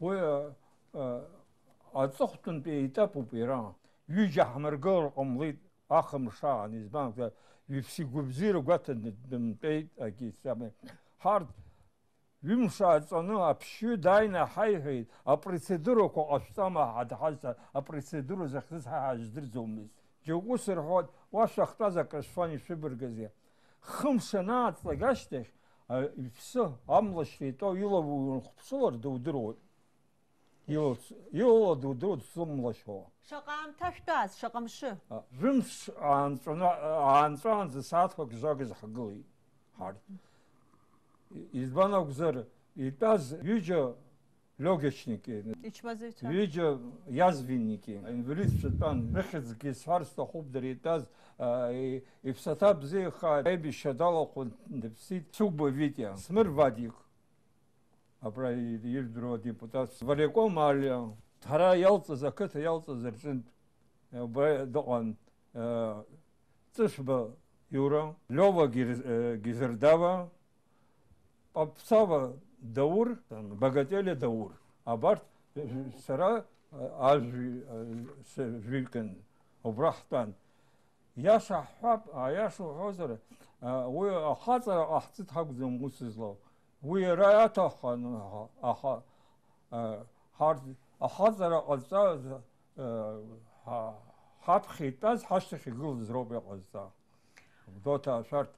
ой აწოხტუნ პეიტა პუპირა ვიჯა ამერგორ ომლი ახმშა ნიზბან ვიფსი გუბზირო გვათ პეიტა კი სამე ჰარდ ვიმშა წონო აფშუ დაინა ჰაიჰი ა პროცედურო ქო აშტამა ადჰას ა პროცედურო ზახს ჰაჯდრ ზომის ჯოგუსერ ჰოდ ვაშა ხტა ზაკაშვანი შიბერგეზე ხმშა ნაცლა გაშტეხ ა ვიფსო ამლაშვი ტო ილოვუ ხფსულორ დუდროო იოლს იოლო დუდუ სუმლაშო შაყამ თაშტას შაყამში რიმს ანწონ ანწონ საათო გზოგის ხგლი ჰარ იზბანოგზერ იტაზ ვიჯო ლოგიჩნიკი იჩმაზევცა ვიჯო იაზვინიკი ან ვილის შეთან რეხეც გისვარსტო ხუბ დრიტაზ იფსათაბზე ხა ები შედალო ხუნ დებსი თუბ ვიტია სმრვადიკ апра ирдыруа депутат тара ялца валиаком алиа ҳара иалҵыз ақыҭа иалҵыз рҿынтә дыҟан ҵышба Юра, Лёва э, Гизердава, Папцава Даур, богатели Даур. Э, э, а Абарҭ сара ажәи жәикын убра ҳтәан иаша ҳҳәап аиаша уҳәозар уи ахаҵара ҟаҳҵеит ҳакәӡам ус злоу ვირაათა ხან ახა ჰარ ახაზარა ყოცა ჰათხიტას ჰაშტიხი გულს რობე ყოცა დოთა შარტ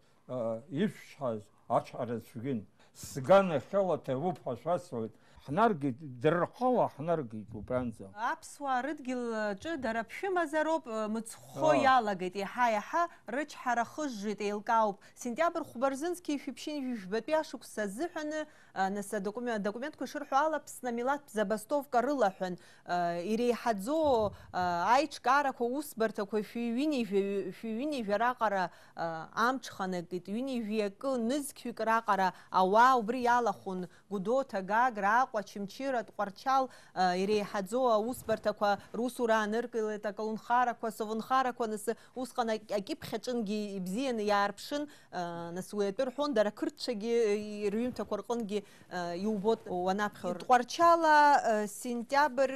ის ჩას აჩარეს ვიგინ სგანე ხელათე უფაშასოთ ხნარგი ძრხოვა ხნარგი უბრანზო აფსვა რდგილ ჭი დარა ფშმაზაროპ მცხო ялაგეტი ჰაიჰა რჩ ჰარა ხჟიტ ელკაუბ სენტიაბრ ხუბარზინს კი ფიფშინ ვიშბეტი აშუქსა ზიჰანი ნასა დოკუმენტ დოკუმენტ ქშურ ხალაფს на милат забастовка рылахын э, ири хадзо э, айчкара ко усберта ко фивини фивини жарақара амчхана гит вини вияку низ кюкрақара ава убри ялахун гудота гаграқ ҟәачымчыра тҟәарчал э, иреиҳаӡоу аусбарҭақәа русура аныркылеит аколнхарақәа совнхарақәа э, нас усҟан акьыԥхьаҿынгьы ибзианы иаарԥшын нас уи атәы рҳәон дара қырҭцәагьы э, рҩымҭақәа рҟынгьы иубот уанаԥхьо тҟәарчала сентиабр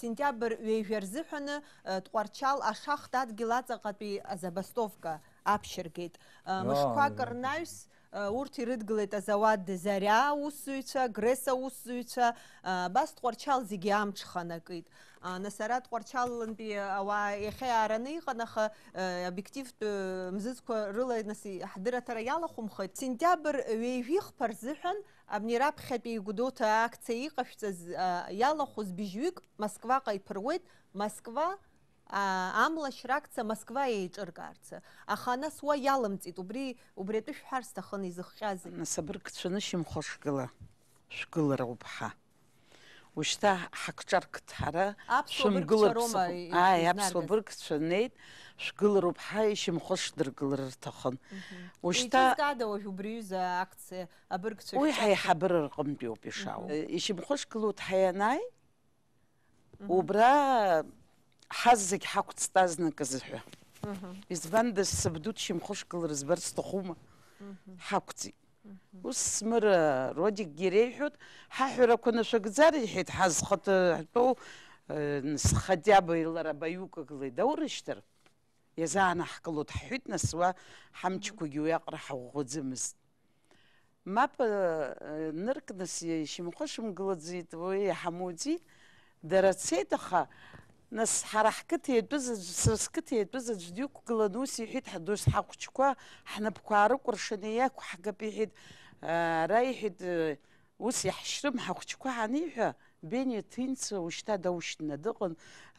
сентиабр ҩеижәа рзыҳәаны тҟәарчал ашахта адгьыл аҵаҟатәи азабастовка аԥшьыргеит мышқәак рнаҩс ურთი რედგლეტა ზავად ზარა უსუიცა გრესა უსუიცა ბას ტყორჩალზიგი ამჩხანა კით ანასარა ტყორჩალნდი ავა ეხე არანი ყანახა ობიექტივ მზისკო რლა ნასი ჰდირატარა ялахум ხე სენტაბრ ვიвих პარზიჰან აბნირაб ხეპი გუდოთა აქცეი ყაშწა ялахус ბიჟვიკ მოსკვა ყაიფრუეთ მოსკვა ამლაშრაკცა მოსკვა ეჭრგარც ახანას ვა ялმწიტ უბრი უბრეთი შხარს და ხონ იზხყაზი საბრკჩნა შიმხოშკლა შკლრა უფა უშთა ჰაკჭარკთ ჰარა შიმგლრა აი აბსობრკჩნეთ შკლრა უფა შიმხოშდრკლრ თხონ უშთა უშკადა უბრიზა აქცე აბრკჩე უი ჰაი ხაბრ რყმდიო პიშაუ შიმხოშკლუთ ჰაენაი უბრა ҳазегь ҳақәҵтазнакыз ҳәа избандаз сабду дшьамхышкылар збар сҭахума ҳақәҵит ус смыра родикгьы иреиҳәот ҳаҳәарақәа нашәагӡар иҳәеит ҳазхата ҳтәоу э, схатиаба лара баиукагла даурышьҭар иазаанаҳкылот ҳҳәит нас уа ҳамчқәагьы уиаҟара ҳаӷәӷәаӡымызт мап э, ныркнас э, уи ҳамуӡит дара цеит аха нас ҳарахкыҭ иатәыз срызкыҭ иатәыз аӡә диқәгыланы ус иҳәит ҳдус ҳахәҷқәа ҳнапқәа рыкәыршаны иақәҳгап иҳәит ара иҳәит ус иаҳшьрым ҳахәҷқәа ҳаниҳәа бениа ҭинца ушьҭа даушьҭны дыҟан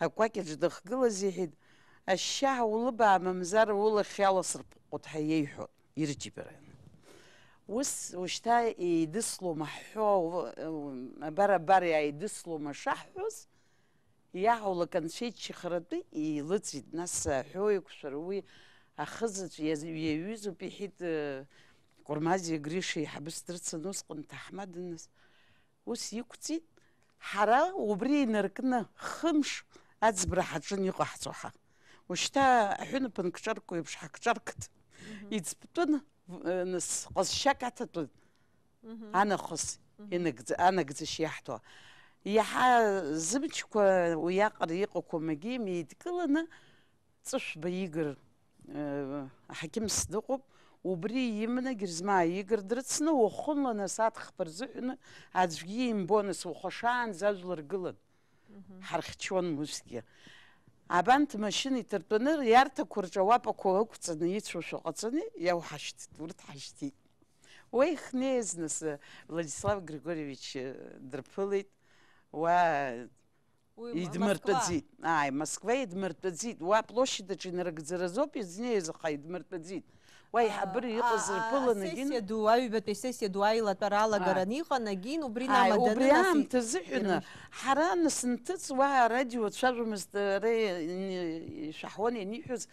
акәакьаҿ дахгылаз иҳәит ашьшьаҳа улыбаа мамзар улахь иаласырпҟот ҳәа иеиҳәон ирџьбара ус ушьҭа еидыслома ҳҳәо абар абар иааидыслома шаҳҳәоз Иаҳаулак анцәеиҿихаратәы еилыҵит, нас аҳәоиқәшәара уи ахызаҵә иаҩызоуп иҳәит Курмазиа Гриша иҳабыс дрыцын усҟан ҭаҳмаданас. Ус иқәҵит, ҳара убри инаркны хымш аӡбра ҳаҿын иҟаҳҵо ҳа. Ушьҭа аҳәынаԥын кҿаркуа еиԥш ҳакҿаркт. Иӡбтәын, нас ҟазшьак аҭатәын. Анахыс анагӡашь иаҳҭо. иаҳа зымчқәа уи иҟақәа магьима еидкыланы ҵышәба игыр аҳақьымс э, дыҟоуп убри иманы герзмаа дрыцны уахынла нас рзыҳәаны аӡәгьы ажәлар гылан ҳархьчон усгьы абант машина иҭартәаны иарҭақәа рҿы ауапақәа ықәҵаны ицәошәа ҟаҵаны иауҳашьҭит урҭ ҳашьҭит нас э, владислав григорьевич э, дрԥылеит идмыртәаӡеит ааи москва идмыртәаӡеит уа площадьаҿ инарыгӡаразоуп изнеиз аха идмыртәаӡеит уа аиҳабыра иҟаз рԥылан агьин ду аҩбатәи сессиа ду аилатәара алагаран иҟан агьин убри намадан убри аамҭа азыҳәаны ҳара насынҭыҵ уа радио цәажәомызт ара ишәаҳуан ианиҳәоз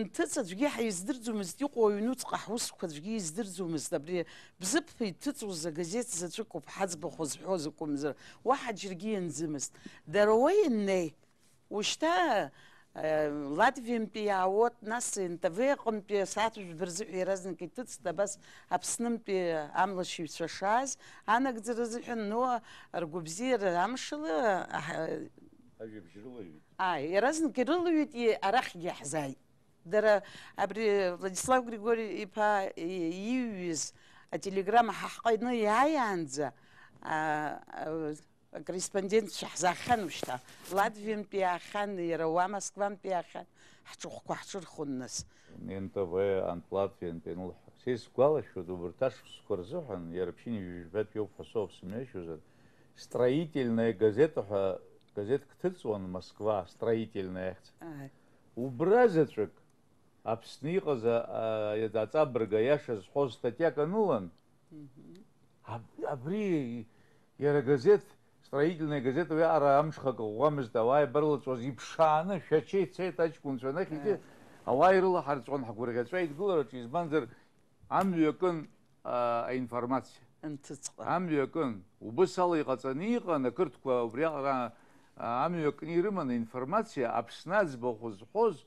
ნთაც აძგი ჰაიზდრძუმისტ იყო უნუწყა ჰუსქვა ძგი იზდრძუმისტ აბრი ბზფი თწუზა გაზეთ ზაჭკო ფაძბო ხოზ ჰოზ კუმზა ვაჰა ჯრგი ინზმისტ დაროვეინე უშთა ლატვიემ პიაოთ ნასინტა ვეყონ პიესათუ ბრზი ერაზნი კიტც და бас აფსნიმ პი ამლაში ვშაშაზ ანა გძრზი ნო რგუბზირ ამშლი აი ერაზნი კიდულუიტი არახი ჰზაი дара абри владислав григори иԥа ииҩыз ателеграмма ҳаҳҟаины ну, иааиаанӡа акорреспондентцәа а, ҳзаахьан ушьҭа латвиантәи иаахьан иара уа Москва иаахьан ҳҿыхәқәа ҳҿырхуан нас нтв ант латвиантәи анылҳа са исгәалашәоит убырҭ ашықәсқәа рзыҳәан иара ԥшьын ижәжәбатә иоуп ҳәа соуп сымҩашьозар строительная газета газетка газетк ҭыҵуан москва строительная ахьӡ убра აფსნიყოს აი დაწაბრგა იაშას ხო სტატია კანულან აბრი ერა გაზეთ строительная газета ვე არა ამშხაკო ღამის და ვაი ბრლოცოს იფშანა შეჩი ცეტაჩ კუნცონა ხიჯი ავაირულა ხარწონ ჰგურგა წაი გულორო ჩის ბანზერ ამ ვიოკენ აა ინფორმაცია ანტცყა ამ ვიოკენ უბსალი ყაცანი იყანა ქრთქვა ვრია ამ ვიოკენ ირმან ინფორმაცია აფსნაც ბოხოს ხოს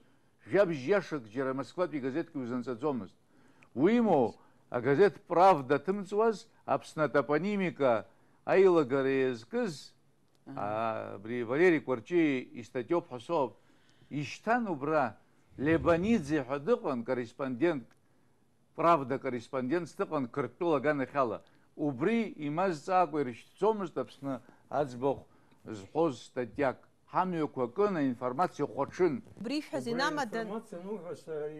Жьабжь иашак џьара Москватәи газеҭк иузанҵаӡомызт. а агазеҭ Правда ҭымҵуаз Аԥсны атопонимика аилагара иазкыз абри а Валери Кәарҷиеи истатиоуп ҳәа соуп. Ишьҭан убра Лебаниӡе ҳәа дыҟан корреспондент, Правда корреспондентс дыҟан Қыртәыла аганахьала. Убри имазҵаакәа ирышьҭӡомызт Аԥсны аӡбахә зҳәоз статьяк. ჰამი უკვეკონა ინფორმაცია ხოჩუნ ბრიფეზი ნამადან ინფორმაცია ნუ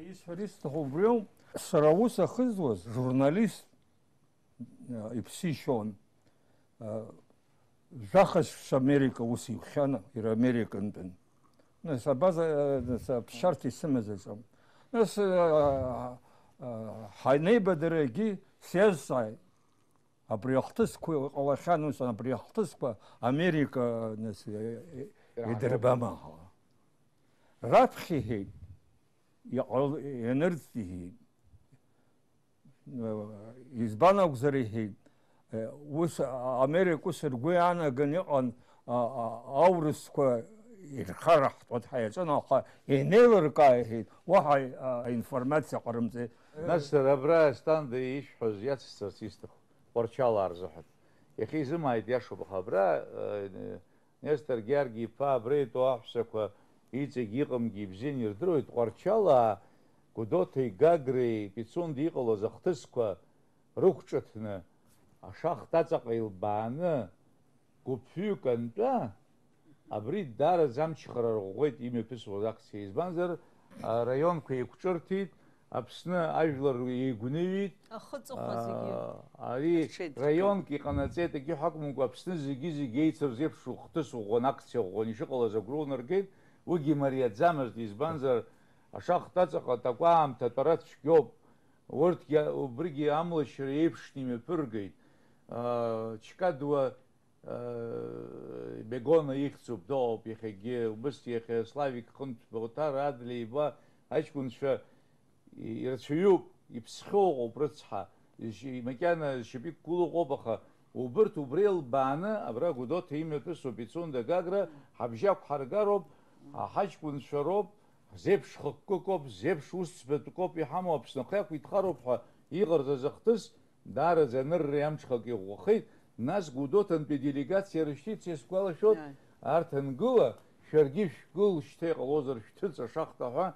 ის ჰრისტო ბრიო სრავუს ახიზვას ჟურნალისტ ი ფსიშონ ჟახეს ამერიკა უსი ხანა ირ ამერიკანდენ ნა საბაზა სა ფშარტი სიმეზეს ნა ჰაინებდრეგი სიესაი აბრიოხტის ყველა ხანუს აბრიოხტის ამერიკა ნა ვიდრბამა ხო რაფხი იყოლ ენერგიი ისბანა გზრიი უს ამერიკოს რგუანა გენიყან აურისკა ერხარახტოთ ჰაიცან ახა ენერგიი ვაი ინფორმაცია ყრმზე ნასერ აბრასთან დე ის ჰოზიაც სტატისტიკ პორჩალ არზოხ ეხი ზმაიდიაშობ ხაბრა ნესტერ გიორგი ფაბრიტო აფსეკვა იცი გიყმგი ბჟინი რდროით ყარჩალა გუდოთი გაგრი პიცუნდი იყოლო ზხთისქვა რუხჭოთნა აშახტაწაყილ ბან გუფიკანტა აბრი დარ ზამჩხრა როგვეთ იმეფის ოდაქციის ბანზერ რაიონ ქეიქჭორთით აფსნა აჟლარ იგუნივით ხო წოხაზიგი არის რაიონ კი ყანაცეთ კი ჰაკმუ გაფსნა ზიგი ზიგი ცერზე შუხთეს უღონაქცე უღონიშო ყველაზე გრუნერგე უგი მარია ძამას დის ბანზარ აშახთა წაყა თაკვა ამ თატრაც შკიობ ვორთ კი ბრიგი ამლაში რეფშნიმე პურგეი აა ჩკადვა აა მეგონა იხცუბ დო ოპიხე გე უბსტიხე სლავი კონტ ბოტარ ადლიბა აჩკუნშა ирчую и психолог процха и мекан шипи кулу гобаха уберт убрел бана абра гудо тимепе субицун да гагра хабжа харгароб хаж кун шороб зеп шхоккоп зеп шус бетукоп и хамо апсно хак витхароб ха игр зазыхтыс дар занер рям чхаки гохит нас гудотан пе делегация рештиц ес квалашот артангула шергиш гул штег озар штыц шахта ха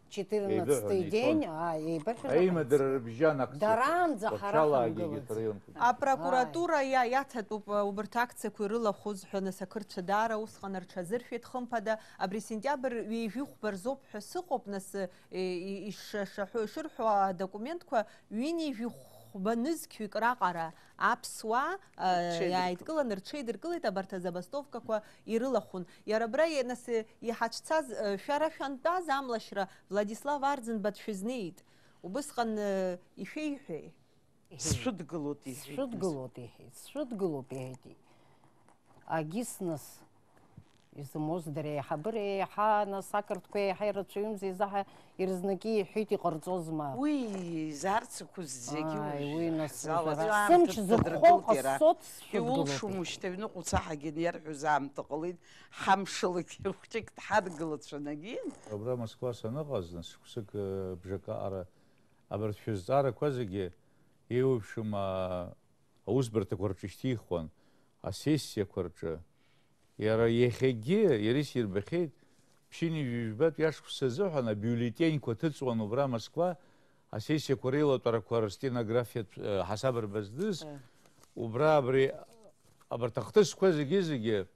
14 день, а и Даран А прокуратура я иа иаҭатәуп убырҭ акциақәа ирылахәыз ҳәа насақырцәа даара усҟан рҽазыршәеит хымԥада абри сентиабр ҩежәи ви рзоуп ҳәа сыҟоуп нас и э, документ ишырҳәо вини ҩынижәи хәбанызқьҩык раҟара апсуа иааидкылан э, рҽеидыркылеит абарҭ азабастовкақәа ирылахун. Иара абра нас иҳацәцаз шәара э, шәантәаз амлашьра Владислав Арӡынба дшәызнеит. Убысҟан э, ишәеиҳәеи? Сшәыдгылот иҳәеит. Сшәыдгылот иҳәеит. Сшәыдгылоуп Агис нас изымоздара еиҳабыра еиҳа нас ақырҭқәа еиҳа ирацәаҩымзи изаҳа ирзнакы иҳәит иҟарҵозма уи изарцақәоз зегьы уи насымч зырхо ҟасоциулшом ушьҭа аҩныҟа аамҭа ҟалеит хәҷык абра москва саныҟаз яра ехеги ерисир бехит пшини вижбат яшксезе хана бюллетень котцоно в москва а сессия курила тара кварстинография э, хасабр бездис э. убра бри абртахтс кузе гизиге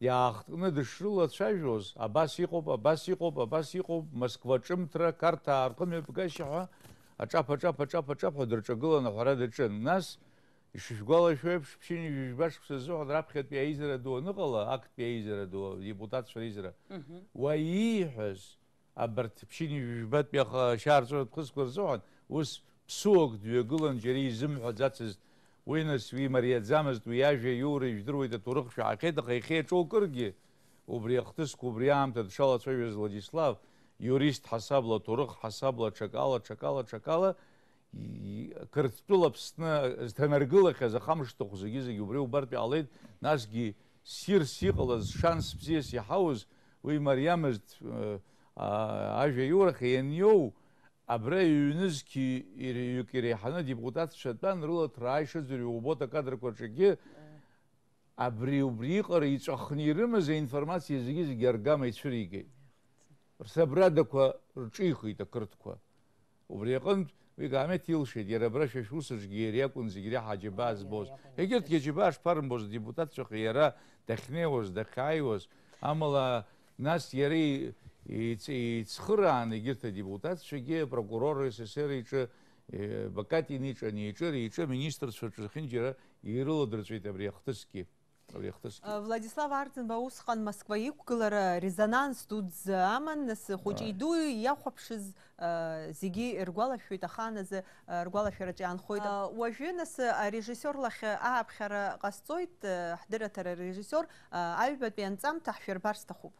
яхтны дышрула чажос абас иқоп абас иқоп абас иқоп москва чымтра карта арқым епгаша а чапа чапа чапа чапа дырчагыла на хара дычен нас შიშგოლაშებს შინი ჟიბაშს ზო ანრაფხეთ პეიზერა დო ნოყალა აქტ პეიზერა დო დეპუტატ შეიზერა ვაი ჰეს აბერტ შინი ჟიბატ მე შარზო თხს კურზო ან ਉਸ ფსუოგ დიეგულან ჯერი ზიმ ხაძაც ვინეს ვი მარია ზამას დუ იაჟე იური ჟდროი და თურხ შაკე და ხე ხე ჩოკურგი უბრიახტეს კუბრიამ და შალაცვე ზლადისლავ იურისტ ჰასაბლა თურხ ჰასაბლა ჩაკალა ჩაკალა ჩაკალა қырттыл әкәзі қамышты құзы кезі зегьы убри убартәи алайды насгьы сир иҟалаз шанс бзиас иҳауз уи кере ажәа депутатсы абра иҩнызқьы иреиҳаны депутатцәа тәан рыла ҭрааишазар иубот акадрқәа рҿагьы ვიგამე თილში დერაბრა შეშულს ჟგერია კუნზიგრა ჰაჯიბაზ ბოს ეგეთ გეჯიბაშ ფარმბოს დიპუტატ ჩოხიერა დახნეოს დახაიოს ამალა ناس ერი იცხრან ეგეთ დიპუტატ შეგე პროკურორ რსსრ იჩ ბაკატინიჩ ნიჩ რიჩ მინისტრ შოჩ ხინჯერა ირლო დრჩვიტებრი ხთსკი Э, Владислав Артенба усҟан Москва иқәгылара резонанс дуӡӡа аманнысы нас хәыҷы иду иахәаԥшыз э, зегьы ргәалашәоит ахааназы э, ргәалашәараҿы иаанхоит. Уажәы нас арежиссер лахь ааԥхьара ҟасҵоит, ҳдыраҭара режиссер аҩбатәи анҵамҭа ҳшәырбар сҭахуп.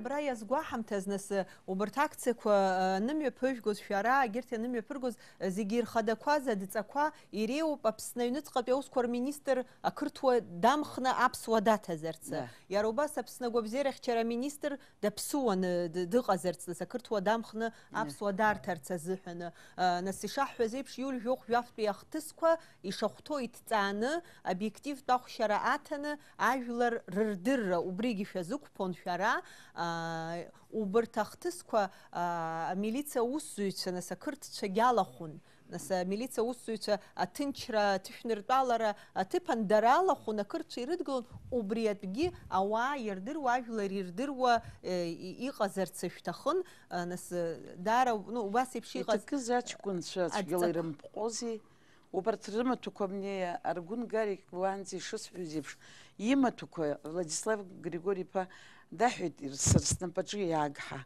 бра язгуахамтазнас убрт акцияква нымҩаԥыжәгоз шәара агьырҭ ианымҩаԥыргоз зегьы ирхадақәаз адҵақәа иреиуп аԥсны аҩныҵҟатәи аусқәа рминистр ақырҭуа дамхны аԥсуа даҭазарц иара убас аԥсны агәабзиарахь чара аминистр даԥсуаны дыҟазарц нас ақырҭуа дамхны аԥсуа дарҭарц азыҳәаны нас ишаҳҳәаз еиԥш иуль жәохә жәафтәи ахҭысқәа ишахәҭо иҭҵааны объективтә ахәшьара аҭаны ажәлар рырдырра убригьы шәазықәԥон шәара а Э, убырҭ ахҭысқәа э, милиция аусзуҩцәа нас ақырҭцәа иалахәын нас амилициа аусзуҩцәа э, аҭынчра аҭышәныртәалара аҭыԥандара алахәын ақырҭцәа ирыдгылон убри атәгьы ауаа ирдыруа ажәлар ирдыруа иҟазарц шәҭахын нас даара убас еиԥш аҷкәынцәа цәгьала ирымпҟози убарҭ рымаҭәақәа владислав григори Даҳәеит сара снапаҿы иаагха,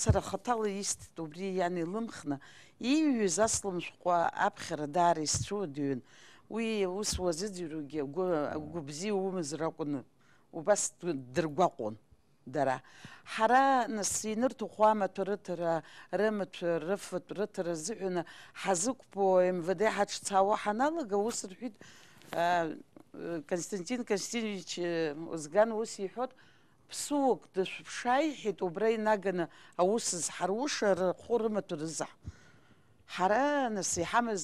сара хаҭала истит убри иан илымхны, ииҩыз аслым шәҟәы аԥхьара даара исцәуадаҩын, уи ус уазыӡырҩугьы агәы бзиа умазар акәын, убас дыргәаҟуан дара. Ҳара нас инырҭаху амаҭәа рыҭара, рымаҭәа, рыфатә рыҭара азыҳәаны ҳазықәԥо МВД ҳаҿцаауа ҳаналага ус рҳәит Константин Константинович Узган ус иҳәот, ԥсуак дышәԥшааиҳәеит убра инаганы аус зҳаруша рхәы рымаҭәа рызаҳ ҳара нас иҳамаз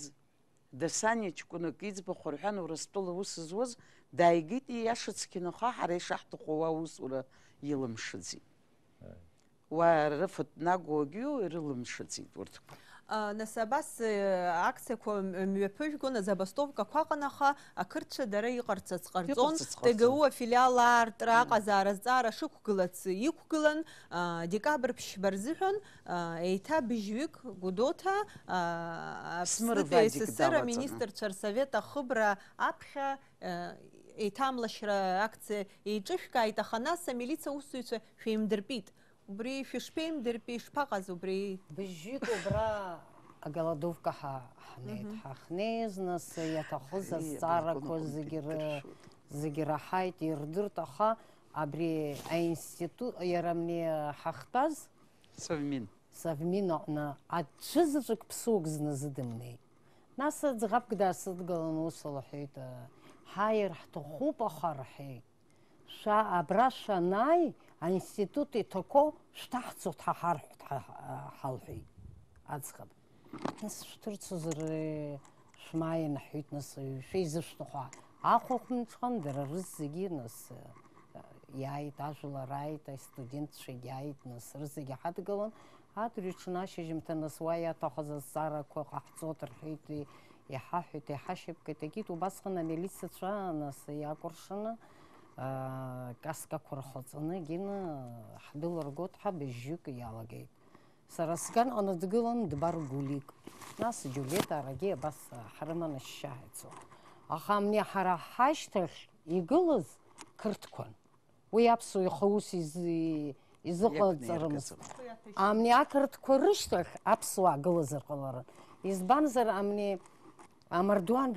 дасаниа ҷкәынак иӡбахә рҳәан урыстәыла аус зуаз дааигеит ииаша ҳара ишаҳҭаху аусура илымшаӡеит уа рыфатә нагоугьы ирылымшаӡеит урҭқәа Э, нас абас э, акциақәа мҩаԥыжәгон э, азабастовкақәа аҟанаха ақырҭцәа дара иҟарҵац ҟарҵон тгу афилиал аартра аҟазаара азҵаара шықәгылац иқәгылан декабр ԥшьба рзыҳәан еиҭа быжьҩык гудота ссср министрцәа рсовет ахыбра аԥхьа еиҭамлашьра акциа еиҿышәкааит аха нас амилициа аусзуҩцәа шәеимдырпит убри шәышԥеим дырпи ишԥаҟаз убри голодовка ха аголодовка ха хнез нас хоза сара зегьы зегьы раҳаит ирдырт аха абри институт иара мне хахтаз. совмин совмин аҟны аӡәы заҵәык ԥсук зна зыдымнеит нас аӡӷабк даасыдгалан ус лҳәеит ҳааир ҳҭахуп аха Ша абра най аинститут иҭақәоу шәҭаҳҵот ҳа ҳалҳәеит аӡӷаб нас шәҭырцызар шәмааин ҳҳәит нас шәеизышәҭахәа ахәахәымцәхан дара рыз зегьы нас иааит э, ажәлар ааит аистудентцәагьы ааит нас рызегьы ҳадгылан адырҩаҽны ашьыжьымҭан нас уа иаҭахыз азҵаарақәа ҟаҳҵот рҳәеит иҳаҳәеит иҳашьапкит акит убасҟан каскақәа рхаҵаны Гина ҳдәылыргот ҳа быжьжьык иалагеит. Сара скан андгылан дбар гулик. Нас Џьулиет араги абас ҳрыманашьшьааицо. Аха амни ҳара ҳашьҭахь игылаз қырҭқәан. Уи аԥсуа ихаус изыҟаҵарымызт. Амни ақырҭқәа рышьҭахь апсу гылазар ҟаларын. Избанзар амни амардуан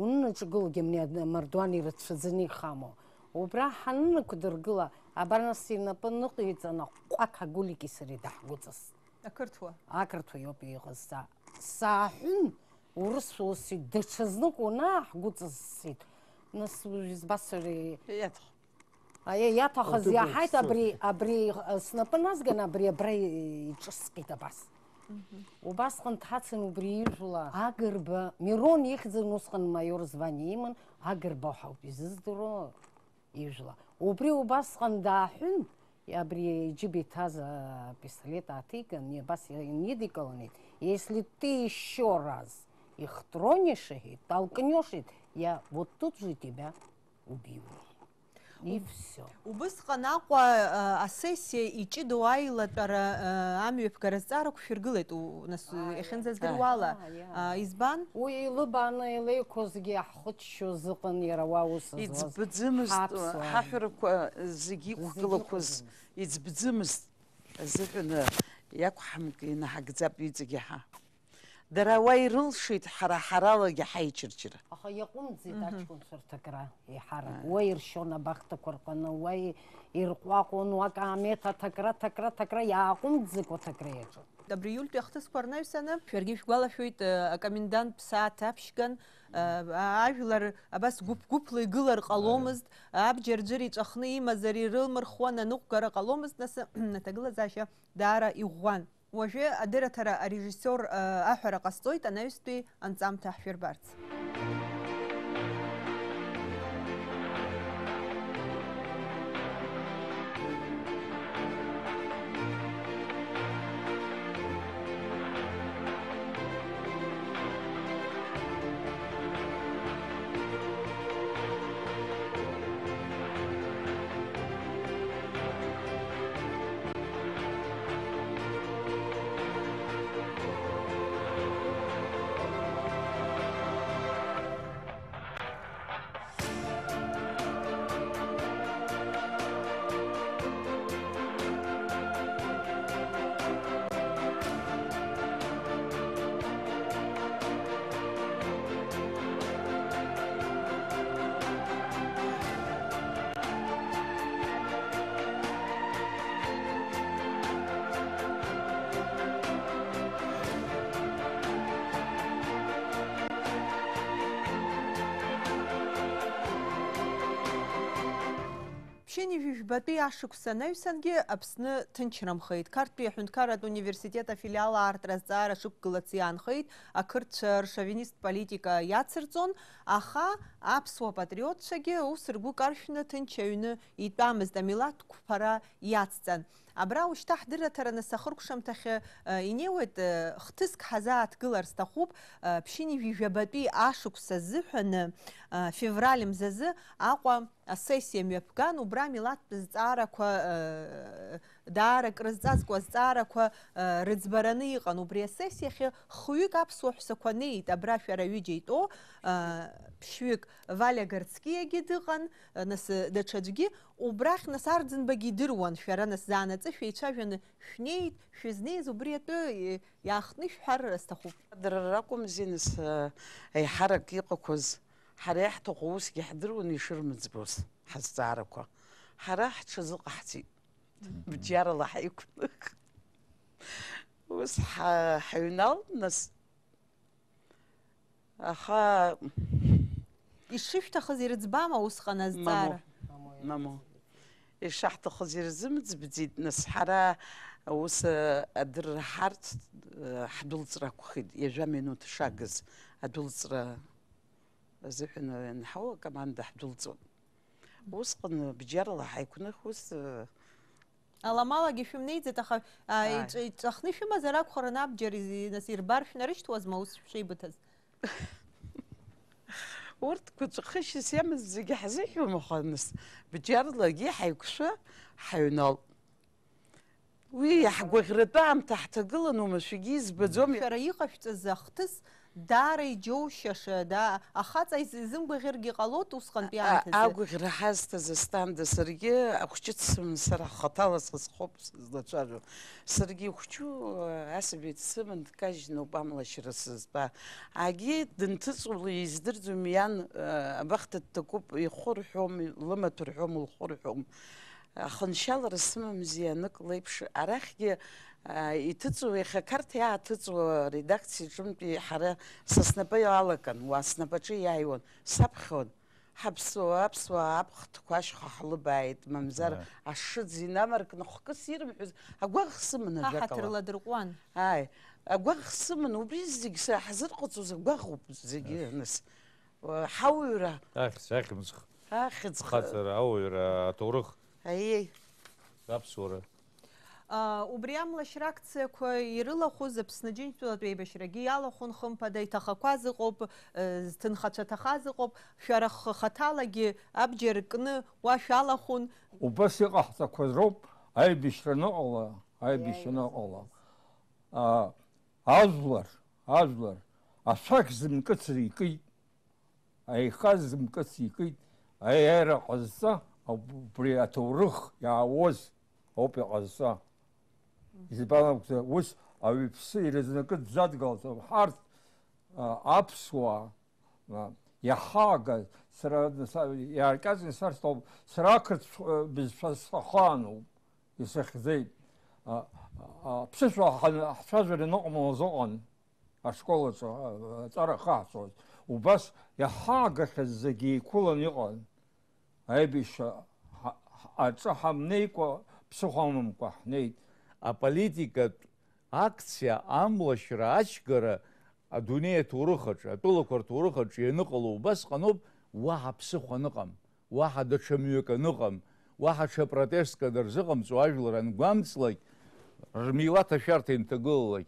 унынаҿгылогьы амни амардуан ирацәаӡаны ихамоу убра ҳаннықәдыргыла абарнас инапы ныҟаиҵаны ҟәақ агуликисари даҳгәыҵас ақырҭуа ақырҭуа иоуп иҟазҵа сааҳәын урысшәа усит даҽазнык унааҳгәыҵасит нас избасыри иаҭахыз иаҳаит абри абри э, снапы назган абри абра иҿыскит абас убасҟан дҳацын убри ижәла агрба мирон ихьӡын усҟан майор звание иман агырба ҳауп изыздыруа ижла убри убасҟан дааҳәын абри иџьыба иҭаз э, а не ааҭиган не инидикалонит если ты еще раз их тронешь, и толкнешь, я вот тут же тебя убью. и все. Убыска на ква э, а сессия и чи дуайла тара э, амию в карацарок фергулет у нас э, эхензе сгрывала избан. Ой, лыбана и лейкозги ахотчу зыкан яраваус. Идз бдзимыз хаферку зыги ухгылокуз. Идз бдзимыз зыгана яку хамки на хагдзап идзиги ха. Дара ауа ирылшеит ҳара ҳаралагьы ҳаичырчыра. Аха иаҟәымҵит аҷкәынцәа рҭакра еиҳарак. Уа иршьон абахҭақәа рҟны, уа ирҟәаҟәон, уа акаамеҭ аҭакра, аҭакра, аҭакра иааҟәымҵӡакәа аҭакра иаҿын. Абри иультәи ахҭысқәа рнаҩсаны, шәаргьы шәгәалашәоит, акомендант э, ԥсаат аԥшьган, э, ажәлар абас гәыԥ-гәыԥла игылар ҟаломызт, абџьарџьыр иҵәахны имазар ирылмырхуан, аныҟәгара ҟаломызт, нас аҭагылазаашьа даара иӷәӷәан. وشه ادرا اداره ترا ریچیسور آخر قسطی تنهاستی انتظام تحفیر برد. Ҩбатәи ашықәс анаҩсангьы Аԥсны ҭынчрамхеит. Қарҭтәи аҳәынҭқар университета филиала аартра азҵаара шықәгылацы иаанхеит, ақырҭцәа шавинист политика Яцерцон, аха აფსუა პატრიოტსეგე უსრგუ კარშნა თენჩევინ იტამეს და მილათ ქფარა იაცდან აბრა უშთა ჰდირა თერანა სახურკშამ თახე ინევეთ ხთის ქაზა ათგილარს თახუბ ფშინი ვიჟებატი აშუკსა ზიჰანა ფევრალიმ ზაზი აყვა სესია მიაფგან უბრა მილათ ზწარაქვა დაარა კრზწაცკვა ზწარაქვა რძბარანი იყან უბრია სესიახი ხუი გაფსუ ჰსაქვა ნეი და ბრაშარა ვიჯიტო ԥшьҩык Валиа Горцкиагьы дыҟан, нас даҽаӡәгьы, убрахь нас Арӡынбагьы идыруан шәара нас заанаҵы шәеицәажәаны шәнеит, шәызнеиз убри атәы иаахтны шәҳәар сҭахуп. Дара ракәымзи нас аиҳарак иҟақәаз, ҳара иаҳҭаху усгьы ҳдыруан ишырмыӡбоз ҳазҵаарақәа. Ҳара ҳҽазыҟаҳҵеит, бџьарала ҳаиқәных. ус ҳаҩналт нас аха ის შეფთა ხაზირ ძბამა უსხანას ძარ ნამო ის შეფთა ხაზირ ზმც ბძით ნსხარა ოს ადრ ჰარც ჰდულცრა ქხი ეჟა მინუტ შაგზ ადულცრა ზეფენ ნჰო კამანდა ჰდულც უსყნ ბჯერლა ჰაიქნ ხუს ალა მალაგი შემნიძე თა აი წახნი შემაზე რა ქხრნა ბჯერი ნასირ ბარშნარიშ თუ ასმოს შეიბთას урҭ гәыҵәхышьас иамаззегьы ҳзыҳәомаханыс бџьарлагьы ҳаиқәшәа ҳаҩноуп уи ҳгәаӷьратәы аамҭа ҳҭагылан омашәагьы избаӡом шәара иҟашәҵаз ахҭыс даара иџьоушьашада ахаҵа изымгәаӷьыргьы ҟалот усҟантәи аамҭазы агәаӷьра ҳазҭаз астанда саргьы ахәҷы сара хаҭала сызхоуп сызлацәажәо саргьы ихәҷу э, асабиц сыман дкажьны ауп амлашьра сызба аги дынҭыҵула издырӡом иан э, абахҭа дҭакуп ихәы рҳәом лымаҭ рҳәом лхәы рҳәом ахыншьалара э, сымамзи анык леиԥш арахьгьы ითწუ ეხა კარტე ათწუ რედაქციაში მე ხარა სასნაპა ალაკან უასნაპაჭი აიონ საფხონ ჰაბსო აბსო აბხთ ქვაშ ხალბაიდ მამზარ აშშ ძინამარკ ნოხკისირ აგვახსმნა ჯაკა ხათრლა დრყვან აი აგვახსმნა უბიზიგ საჰზარ ყოცუ ზაგვახუ ზიგი ნეს ჰაუირა აი საქმს ხა ხიც ხათრა აუირა ატურხ აი აბსურა убри амла шьракциақәа ирылахәыз аԥсны џьынтәылатә еибашьрагьы иалахәын хымԥада иҭахақәаз ыҟоуп зҭынхацәаҭахаз ыҟоуп шәара хаҭалагьы абџьар кны уа шәалахәын убас иҟаҳҵақәаз роуп аибашьра аныҟала аибашьра аныҟала ажәлар ажәлар ашәақь зымкыц икит аихаз зымкыц икит аиара ҟазҵа убри аҭоурых ауп иҟазҵа ზიბალამ უს აიფსი ირეზნაკა ზადგალს ჰარტ აფსვა яхагас сразу яркас сразу сракрц без фасхану исхзей а псешо хазвере нормозо он а школа цара хас у вас яхагас заги кулон икон айбиша ацхам нейко псухамум кахнейт а политика акция амлашра ашгара адуне турхач атолокор турхач яныкло басканоб ва хапсы хоныкам ва хада чмюкэныкам ва хаша протестка дэрзыкам цуажлран гамцлай рмилата шартин тэгулай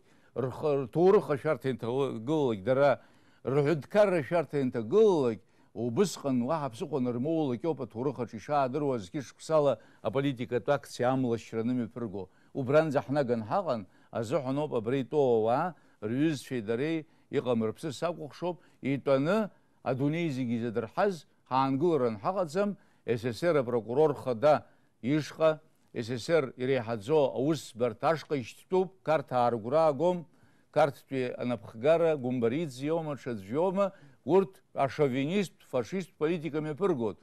турхо шартин тэгулай дара рудкар шартин тэгулай убысқан лаһапсы қонар молы кепа турхо чишадыр вазкиш кусала а политика так сямлашранымы пырго უბრან ზახნაგან ჰაღან აზოხნობ ბრიტოვა რუზ შედარი იყმრფს საკუხშობ იტანი ადუნიზიგი ზდრხაზ ხანგურან ჰაღაცამ ССР პროკურორ ხდა იშყა ССР ირეჰაძო აუს ბერტაშყი შტუბ карта არგრაგომ картти анапхгара гумбаридзиома шадзиома урт ашовинист фашист политиками пергот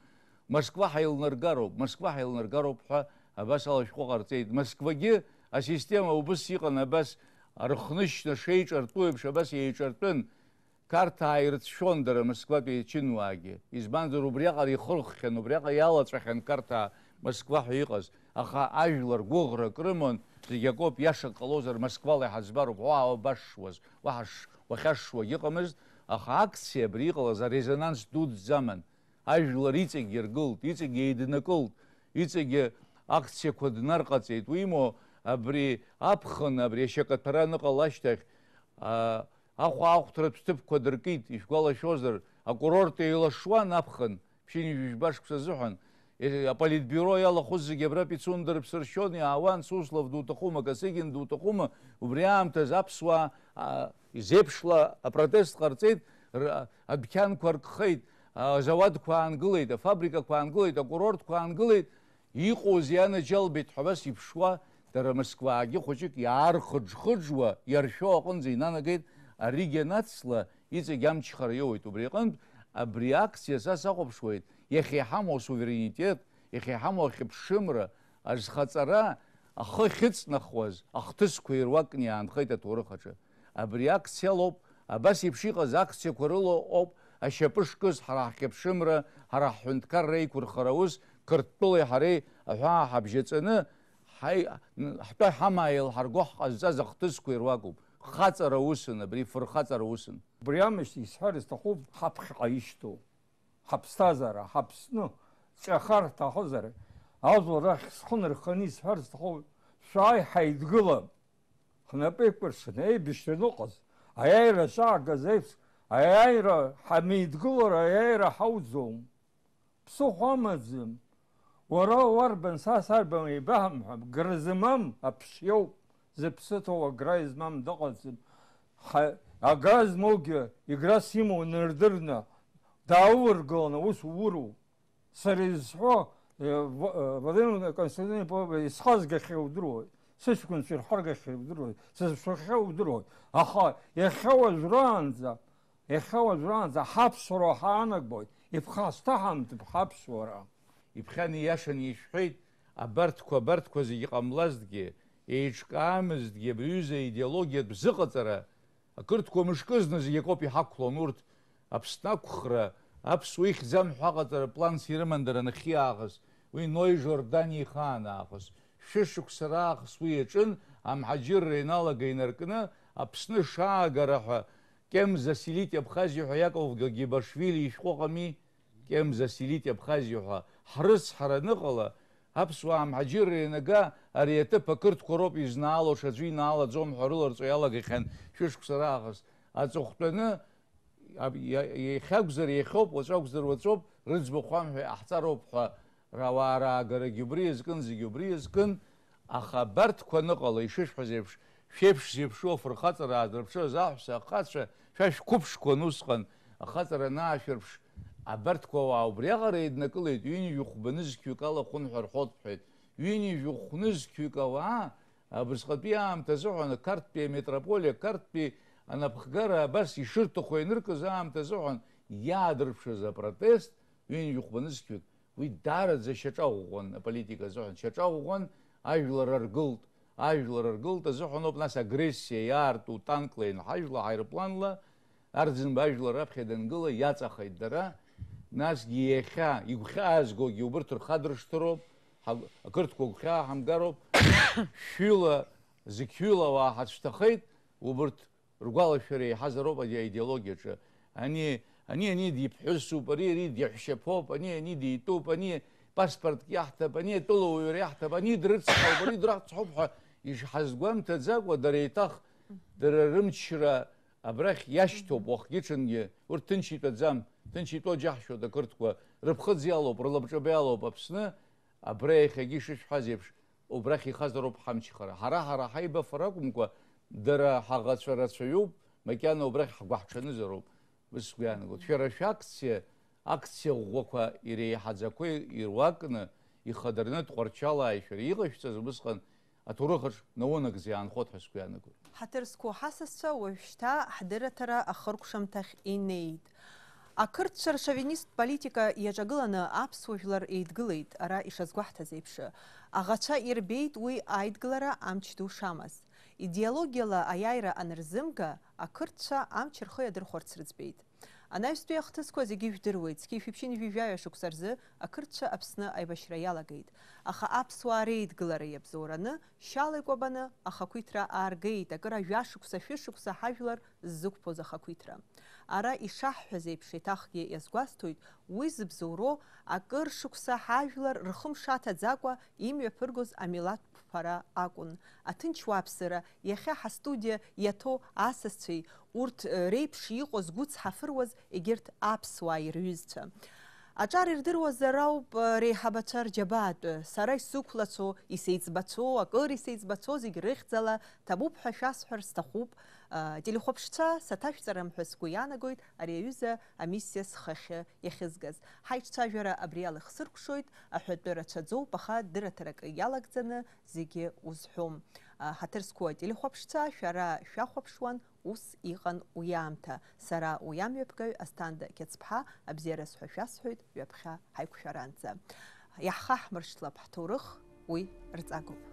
москва хайлнаргаро москва хайлнаргаро ха აბასალა შეყარწეთ მოსკვაგი ა სისტემა უბს იყან აბას არხნიშნა შეიჭარტყუებს აბას ეიჭარტვენ карта айрц шондра москва печинуаги избанзур убриақари хорхен убриақа ялацхен карта москва хиқас аха ажлар гогра крымон якоб яша клозер москвале хазбар вау башвас вахш вахшва иқамыз аха акция бриқлаз резонанс дуд заман ажлар ицэгергул ицэгейдинакул ицэге акцияко днарқацит уимо абри апхын абри шакатарана калаштах а аху ахтрып стып кодыркит ишгалашозер а курорте илашван апхын пшини башкса зухан ეს პოლიტბიურო ялა ხუზი გებრა ピ ცუნდერ ფსერშონი ავან სუსლავ დუტოხუმა გასეგინ დუტოხუმა უბრიამთა ზაფსვა ზებშლა პროტესტ ხარწეთ აბქან ქარქხეთ ზავად ქანგლეთ ფაბრიკა ქანგლეთ კურორტ ქანგლეთ иҟоу зиан аџьалбеит ҳәа абас иԥшуа, дара Москваагьы хәыҷык иаархыџ-хыџуа иаршәо аҟынӡа инанагеит аригьы анацла иҵегь амчхара иоуеит. Убри аҟнытә абри акциа са сахәаԥшуеит, иахьа иҳамоу суверенитет, иахьа иҳамоу ахьыԥшымра, азхаҵара, ахы хьыҵнахуаз ахҭысқәа ируакны иаанхеит аҭоурых аҿы. Абри акциа лоуп, абас еиԥш иҟаз акциақәа рылоуп ашьапы шкыз ҳара ҳхьыԥшымра, ҳара ҳҳәынҭқарра рей ус, ქრტული ხარი ვა ჰაბჟეწნე ჰაი ჰტა ჰამაილ ჰარგო ხაზა ზახტის ქვირვაკუ ხაწრა უსნე ბრი ფურ ხაწრა უსნ ბრიამში ის ხარის და ხუბ ჰაფ ხაიშტო ჰაბსტაზარა ჰაბსნო ჭახარ თახოზარე აზორა ხსხნერ ხნის ხარს ხო შაი ჰაიდგლა ხნაპე პერსნე ბიშნო ყოს აიერა შაგაზეს აიერა ჰამიდგურა აიერა ჰაუზუმ псу хамадзим ვარა ვარ بن სასარ بن იბრაჰიმ გრზმამ აფშიო ზეფსეთო გრაიზმამ დაყოს აგაზ მოგე იგრა სიმო ნერდერნა დაურგონ ਉਸ ურუ სერიზო ვადენ კონსტანტინ პოპე სხას გეხეუ დრო სეს კონსტანტინ ხარგეხეუ დრო სეს შოხეუ დრო ახა ეხეუ ზრანზა ეხეუ ზრანზა ჰაფსრო ჰანაგ ბოი იფხას თამთ ჰაფსვორა ایپخانی یاشن یشفید ابرت کو ابرت کو زیگ قملاز دگی ایش کامز دگی بیوزه ایدئولوژی دب زیگتره اکرت کو مشکز نزیگ کوپی هاکلو نورت ابست نکخره اب پلان سیرمان نخی آخس وی نوی جوردانی خان آخس شش خسرا آخس ام حجیر رینالا گینرکنه اب سن شاعر کم زسیلیت ابخازی حیاکو فگی باشیلیش کم زسیلیت ҳрыцҳара ныҟала аԥсуаа мҳаџьырра ианага ари аҭыԥ ақырҭқәа роуп изнаало шаӡәы инаалаӡом ҳәа рыларҵо иалагахьан шәышықәса раахыс аҵыхәтәаны иахьакәзар иахьоуп уаҵәакәзар уаҵәоуп рыӡбахәам ҳәа иаҳҵароуп ҳәа рауаараагарагьы убри азкын зегьы убри азкын аха абарҭқәа ныҟала ишышәҳәаз еиԥш шәеиԥш зеиԥшу афырхаҵара аадырԥшыз аҳәса ахацәа шәа шәқәыԥшқәан усҟан ахаҵара анаашәырԥш абарҭқәа ауаа убри аҟара еиднакылеит ҩынҩажәи хәбанызқьҩык ала хәынҳәа рхот ҳәеит карт хәнызқьҩык ауаа карт аамҭа ана пхгара аметрополиа қарттәи анапхгара абас ишырҭаху ианыркыз аамҭа за протест апротест ҩынҩажәи хәбанызқьҩык уи даараӡа шьаҿаӷәӷәан аполитика азыҳәан шьаҿаӷәӷәан ажәлар аргылт ажәлар аргылт азыҳәан ауп нас агрессиа иаарту арзин Насгьы иахьа игәхьаазгогьы убырҭ рхадыршҭыроуп, ақырҭқәа гәхьаа ҳамгароуп, шәҩыла, зықьҩыла ауаа ҳацәҭахеит, убырҭ ргәалашәара еиҳазароуп ади аидеологиаҿы. Ани, ани, ани диԥҳәысуп, ари, ари диаҳәшьаԥоуп, ани, ани дитәуп, ани паспортк иаҳҭап, ани атәылауаҩра иаҳҭап, ани дрыцҳауп, ари драцҳауп ҳәа ишҳазгәамҭаӡакәа дара еиҭах дара рымчра абрахь иашьҭоуп уахгьы урҭ ҭынч итәаӡам. თინჩიტო ჯახშო და კრთქვა რფხძიალო პროლობჭობეალო პაპსნა აბრეხე გიშიშ ხაზიებს უბრახი ხაზროფ ხამჩი ხარა ჰარა ჰარა ჰაიბა ფრაგუმკა დერა ჰაღაცვარაცვიუ მეკანო უბრახი ხაბჩენი ზრო ვის გიანი გო შერა შაქცია აქცია უგოქვა ირე ჰაძაკო ირვაკნა იხადერნა ტყორჩალა აიშერ იღიშცა ზუსხან ა თურა ხარ ნოვონა გზიან ხოთ ხს გიანი გო ჰატერსკო ჰასასცა უშთა ჰადერათრა ახორკშამთახ ინეიდ Ақыртшар шовинист политика иаҿагыланы аԥсуажәлар еидгылеит ара ишазгәаҳҭаз еиԥш. Ағача ирбеит уи аидгылара амч ду шамаз. Идеологиала аиааира анырзымга, ақырҭцәа амч рхы иадырхәарц рыӡбеит. Анаҩстәи ахҭысқәа зегьы ижәдыруеит, скеифиԥшьын ижәижәаҩа шықәса рзы ақырҭцәа Аԥсны аибашьра Аха аԥсуаа реидгылара иабзоураны, шьала икәабаны ахақәиҭра ааргеит, акыр ажәа шықәса, шәышықәса ҳажәлар поза ахақәиҭра ара ишаҳҳәаз еиԥш еиҭахгьы иазгәасҭоит уи зыбзоуроу акыр шықәса ҳажәлар рхымш аҭаӡакәа имҩаԥыргоз амилаҭ ԥара акәын аҭынч уааԥсыра иахьа ҳастудиа иаҭоу асасцәеи урҭ э, реиԥш иҟоу згәы цҳафыруаз егьырҭ аԥсуаа ирҩызцәа Аҿар ирдыруаз рауп реиҳабацәа рџьабаатәы, сара исықәлацо, исеиҵбацо, акыр исеиҵбацо зегь рыхьӡала ҭабуп ҳәа шәасҳәар сҭахуп. Телехәаԥшцәа саҭашәҵарам ҳәа сгәы иаанагоит ари аҩыза амиссиа схахьы иахьызгаз. Ҳаиҿцәажәара абри алахсыркәшоит, аҳәатәы рацәаӡоуп, аха дыраҭарак иалагӡаны зегьы узҳәом. ჰათერსკუაიტილი ხვაფშცა შარა შახვაფშუან ус иган уямта сара уям ёпгай астанд кетспха абзерас хошасхуйт ёпха хайкушаранца яха хмаршла бахтурх уй рцагуп